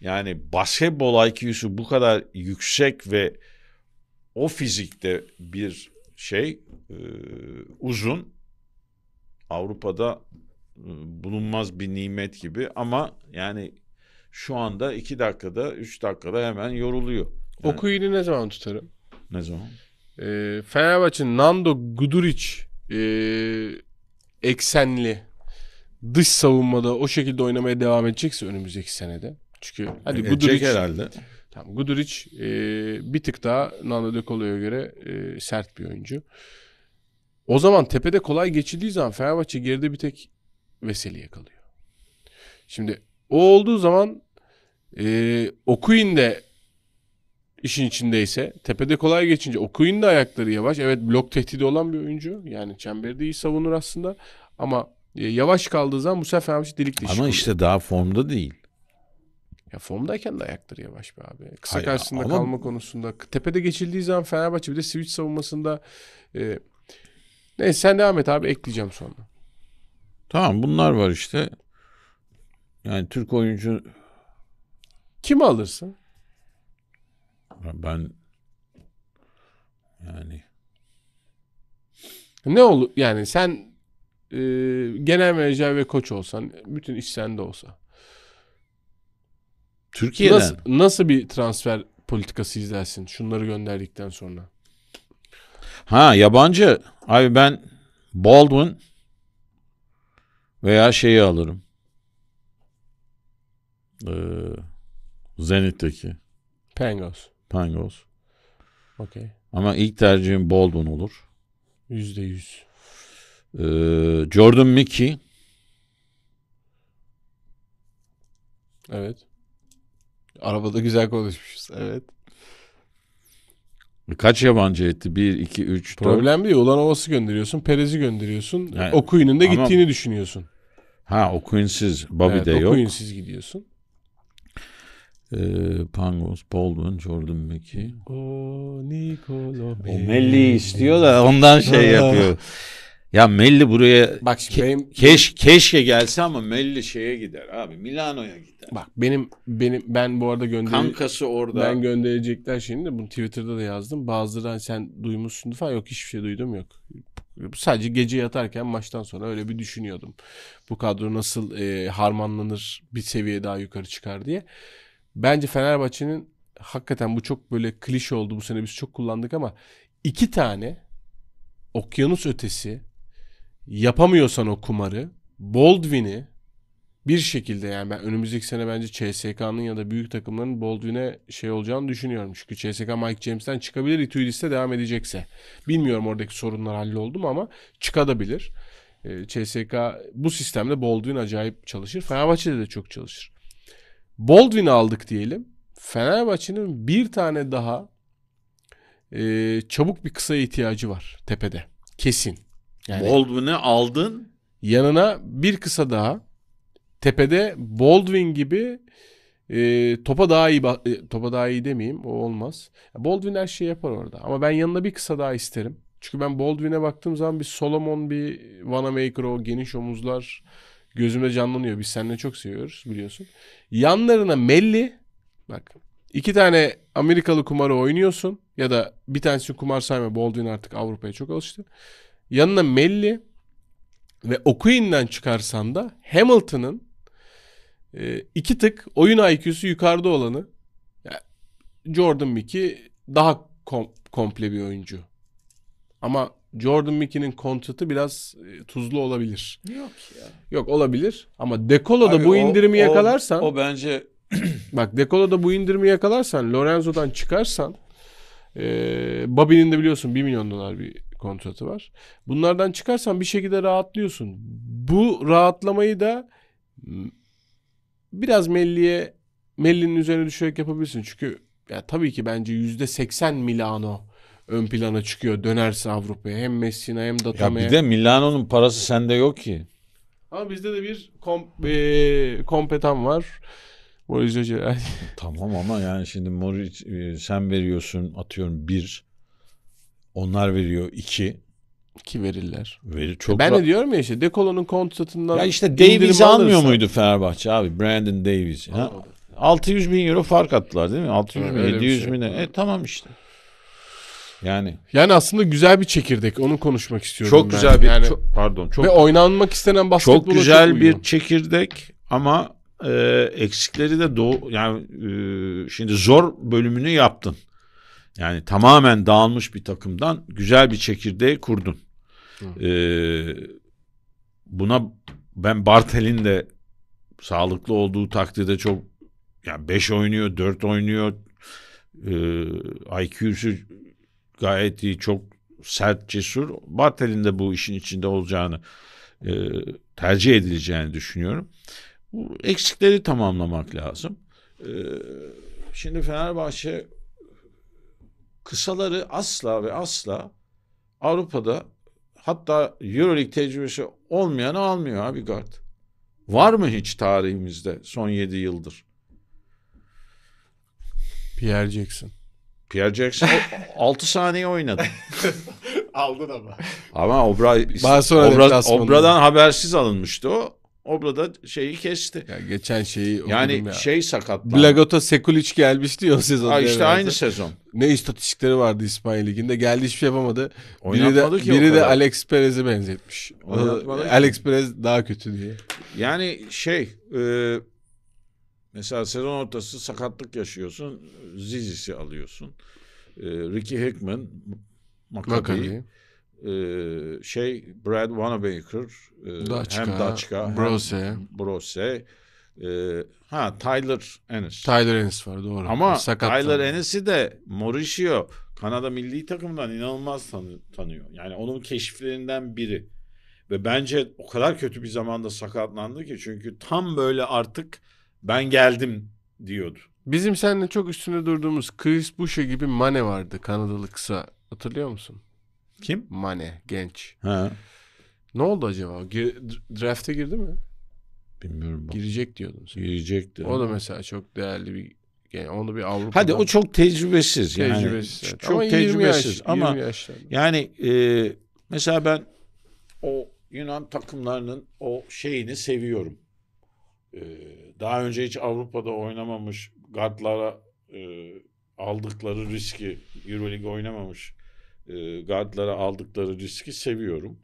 yani basketbol IQ'su bu kadar yüksek ve o fizikte bir şey e, uzun Avrupa'da e, bulunmaz bir nimet gibi ama yani şu anda iki dakikada üç dakikada hemen yoruluyor. Yani, Okuyunu ne zaman tutarım? Ne zaman? E, Fenerbahçe Nando Guduric e, eksenli dış savunmada o şekilde oynamaya devam edecekse önümüzdeki senede çünkü hadi yani e, Guduric herhalde. Tamam Guduric e, bir tık daha Nando De Colo'ya göre e, sert bir oyuncu. O zaman tepede kolay geçildiği zaman Fenerbahçe geride bir tek Veseli yakalıyor. Şimdi o olduğu zaman e, Okuyun de işin içindeyse tepede kolay geçince Okuyun da ayakları yavaş. Evet blok tehdidi olan bir oyuncu. Yani çemberde iyi savunur aslında. Ama e, yavaş kaldığı zaman bu sefer Fenerbahçe delik deşik Ama oluyor. işte daha formda değil. Ya formdayken de ayaktır yavaş be abi. Kısa Hayır, karşısında ama... kalma konusunda. Tepede geçildiği zaman Fenerbahçe bir de switch savunmasında e... neyse sen devam et abi ekleyeceğim sonra. Tamam bunlar var işte. Yani Türk oyuncu kim alırsın? Ben yani ne olur yani sen e, genel menajer ve koç olsan bütün iş sende olsa Türkiye'den. Nasıl, nasıl bir transfer politikası izlersin şunları gönderdikten sonra? Ha yabancı. Abi ben Baldwin veya şeyi alırım. Ee, Zenit'teki. Pangos. Pangos. okay Ama ilk tercihim Baldwin olur. Yüzde yüz. Ee, Jordan Mickey. Evet. Arabada güzel konuşmuşuz. Evet. Kaç yabancı etti? Bir, iki, üç. 4. Problem değil. Ulan Ovası gönderiyorsun. Perez'i gönderiyorsun. Yani, Okuyun'un da ama... gittiğini düşünüyorsun. Ha Okuyun'siz. Bobby evet, de yok. Okuyun'siz gidiyorsun. Ee, Pangos, Baldwin, Jordan Mickey. O Nicolo Melli istiyor da ondan şey yapıyor. Ya Melli buraya Bak şimdi ke- benim- keş, keşke gelse ama Melli şeye gider abi Milano'ya gider. Bak benim benim ben bu arada gönder Kankası orada. ben gönderecekler şimdi de bunu Twitter'da da yazdım. Bazıları hani sen duymuşsun falan yok hiçbir şey duydum yok. Sadece gece yatarken maçtan sonra öyle bir düşünüyordum. Bu kadro nasıl e, harmanlanır bir seviye daha yukarı çıkar diye. Bence Fenerbahçe'nin hakikaten bu çok böyle klişe oldu bu sene biz çok kullandık ama iki tane okyanus ötesi yapamıyorsan o kumarı Baldwin'i bir şekilde yani ben önümüzdeki sene bence CSK'nın ya da büyük takımların Baldwin'e şey olacağını düşünüyorum. Çünkü CSK Mike James'ten çıkabilir Itudis'te devam edecekse. Bilmiyorum oradaki sorunlar halloldu mu ama çıkabilir. Ee, CSK bu sistemde Baldwin acayip çalışır. Fenerbahçe'de de çok çalışır. Baldwin'i aldık diyelim. Fenerbahçe'nin bir tane daha e, çabuk bir kısa ihtiyacı var tepede. Kesin. Yani Baldwin'i aldın. Yanına bir kısa daha tepede Baldwin gibi e, topa daha iyi e, topa daha iyi demeyeyim o olmaz. Baldwin her şeyi yapar orada ama ben yanına bir kısa daha isterim. Çünkü ben Baldwin'e baktığım zaman bir Solomon bir Vanamaker o geniş omuzlar gözümde canlanıyor. Biz seninle çok seviyoruz biliyorsun. Yanlarına Melli bak iki tane Amerikalı kumarı oynuyorsun ya da bir tanesi kumar sayma Baldwin artık Avrupa'ya çok alıştı yanına Melli ve Okuyinden çıkarsan da Hamilton'ın e, iki tık oyun IQ'su yukarıda olanı yani Jordan Mickey daha kom- komple bir oyuncu. Ama Jordan Mickey'nin kontratı biraz e, tuzlu olabilir. Yok ya. Yok olabilir ama Dekolo'da da bu indirimi o- yakalarsan O bence Bak Dekolo'da bu indirimi yakalarsan, Lorenzo'dan çıkarsan, eee Bobby'nin de biliyorsun 1 milyon dolar bir kontratı var. Bunlardan çıkarsan bir şekilde rahatlıyorsun. Bu rahatlamayı da biraz Melli'ye Melli'nin üzerine düşerek yapabilirsin. Çünkü ya tabii ki bence yüzde seksen Milano ön plana çıkıyor dönerse Avrupa'ya. Hem Messina hem Datame'ye. Ya bir de Milano'nun parası sende yok ki. Ama bizde de bir kom e kompetan var. Boris tamam ama yani şimdi Moric e sen veriyorsun atıyorum bir. Onlar veriyor iki. İki verirler. Verir e çok. ben de diyorum ya işte Dekolo'nun kontratından. Ya işte Davies'i almıyor muydu Fenerbahçe abi? Brandon Davies. Ha? 600 bin euro fark attılar değil mi? 600 bin, 700 şey. bin. E, e tamam işte. Yani yani aslında güzel bir çekirdek. Onu konuşmak istiyorum. Çok ben. güzel bir yani, çok, pardon. Çok, ve oynanmak istenen basketbol çok güzel çok bir çekirdek ama e, eksikleri de doğu yani e, şimdi zor bölümünü yaptın. Yani tamamen dağılmış bir takımdan güzel bir çekirdeği kurdun. Ee, buna ben Bartel'in de sağlıklı olduğu takdirde çok yani 5 oynuyor, 4 oynuyor. Ee, IQ'su gayet iyi, çok sert, cesur. Bartel'in de bu işin içinde olacağını e, tercih edileceğini düşünüyorum. Bu eksikleri tamamlamak lazım. Ee, şimdi Fenerbahçe kısaları asla ve asla Avrupa'da hatta Euroleague tecrübesi olmayanı almıyor abi guard. Var mı hiç tarihimizde son 7 yıldır? Pierre Jackson. Pierre Jackson 6 saniye oynadı. Aldı da ama. Ama Obra, Obra, Obra'dan habersiz alınmıştı o. Obla şeyi kesti. Ya geçen şeyi Yani ya. şey sakatlandı. Blagoto Sekulic gelmişti ya o sezon. Ha işte aynı sezon. Ne istatistikleri vardı İspanya Ligi'nde. Geldi hiçbir şey yapamadı. Biri de, ki biri de Alex Perez'e benzetmiş. Da, Alex Perez daha kötü diye. Yani şey e, mesela sezon ortası sakatlık yaşıyorsun. Zizisi alıyorsun. E, Ricky Hickman Maccabi. Ee, şey Brad Wanabaker e, hem Daçka Brose. hem Brose ee, ha Tyler Ennis. Tyler Ennis var doğru. Ama Sakat Tyler Ennis'i de Mauricio Kanada milli takımından inanılmaz tanı tanıyor. Yani onun keşiflerinden biri. Ve bence o kadar kötü bir zamanda sakatlandı ki çünkü tam böyle artık ben geldim diyordu. Bizim seninle çok üstüne durduğumuz Chris Boucher gibi Mane vardı Kanadalı kısa. Hatırlıyor musun? Kim? Mane genç. Ha. Ne oldu acaba? Gir, draft'e girdi mi? Bilmiyorum. Bak. Girecek diyordum. Sen. Girecekti. O da mesela çok değerli bir yani onu bir Avrupa. Hadi o çok tecrübesiz. Tecrübesiz. Yani. Evet. Çok ama tecrübesiz yaş, ama yani e, mesela ben o Yunan takımlarının o şeyini seviyorum. Ee, daha önce hiç Avrupa'da oynamamış gardlara e, aldıkları riski Euroleague oynamamış e, gardlara aldıkları riski seviyorum.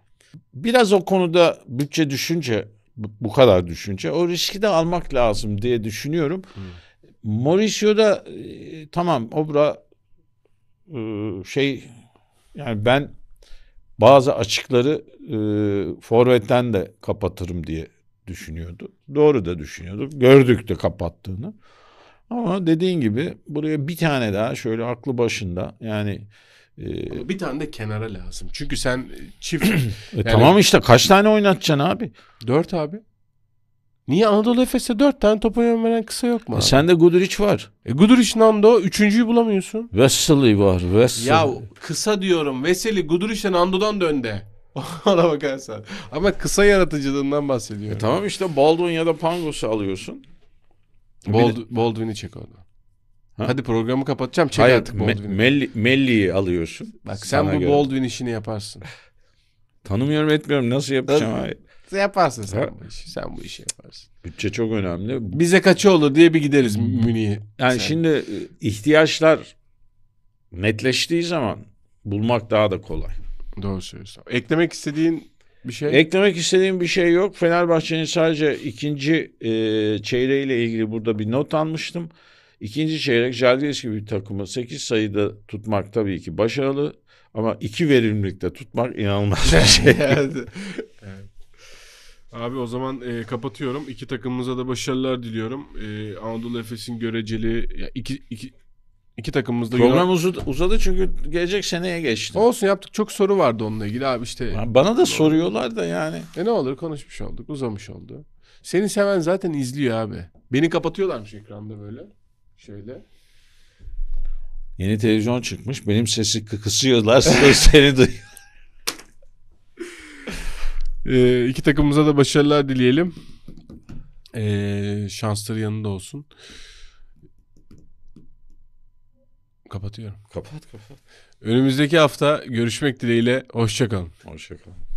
Biraz o konuda bütçe düşünce bu kadar düşünce o riski de almak lazım diye düşünüyorum. Hmm. Mauricio'da e, tamam Obra e, şey yani ben bazı açıkları e, forvetten de kapatırım diye düşünüyordu. Doğru da düşünüyordu. Gördük de kapattığını. Ama dediğin gibi buraya bir tane daha şöyle aklı başında yani ee, bir tane de kenara lazım. Çünkü sen e, çift... E, yani, tamam işte kaç tane oynatacaksın abi? Dört abi. Niye Anadolu Efes'te dört tane top veren kısa yok mu? E abi? sende Guduric var. E Guduric, Nando üçüncüyü bulamıyorsun. Vesely var. Vesely. Ya kısa diyorum. Vesely Guduric'le Nando'dan dönde. Ona bakarsan. Ama kısa yaratıcılığından bahsediyorum. E tamam işte Baldwin ya da Pangos'u alıyorsun. Bald Baldwin'i çek orada. Ha? Hadi programı kapatacağım. Çek Hayır, artık Baldwin'i. Me- Melli'yi alıyorsun. Bak sen bu göre. Baldwin işini yaparsın. Tanımıyorum etmiyorum. Nasıl yapacağım? Hayır. yaparsın sen bu işi. Sen bu işi yaparsın. Bütçe çok önemli. Bize kaçı olur diye bir gideriz Münih'e. Yani sen. şimdi e, ihtiyaçlar netleştiği zaman bulmak daha da kolay. Doğru söylüyorsun. Eklemek istediğin bir şey? Eklemek istediğim bir şey yok. Fenerbahçe'nin sadece ikinci e, çeyreğiyle ilgili burada bir not almıştım. İkinci çeyrek Jalgiris gibi bir takımı 8 sayıda tutmak tabii ki başarılı ama iki verimlilikte tutmak inanılmaz bir şey. Abi o zaman e, kapatıyorum. İki takımımıza da başarılar diliyorum. E, Anadolu Efes'in göreceli ya iki, iki, iki takımımızda Program Yunan... uzadı, uzadı çünkü gelecek seneye geçti. Olsun yaptık çok soru vardı onunla ilgili abi işte. bana da soruyorlar da yani. E ne olur konuşmuş olduk uzamış oldu. Seni seven zaten izliyor abi. Beni kapatıyorlarmış ekranda böyle. Şöyle. Yeni televizyon çıkmış. Benim sesi kısıyorlar. seni duyuyor. E, iki takımımıza da başarılar dileyelim. E, şansları yanında olsun. Kapatıyorum. Kapat kapat. Önümüzdeki hafta görüşmek dileğiyle. Hoşçakalın. Hoşçakalın.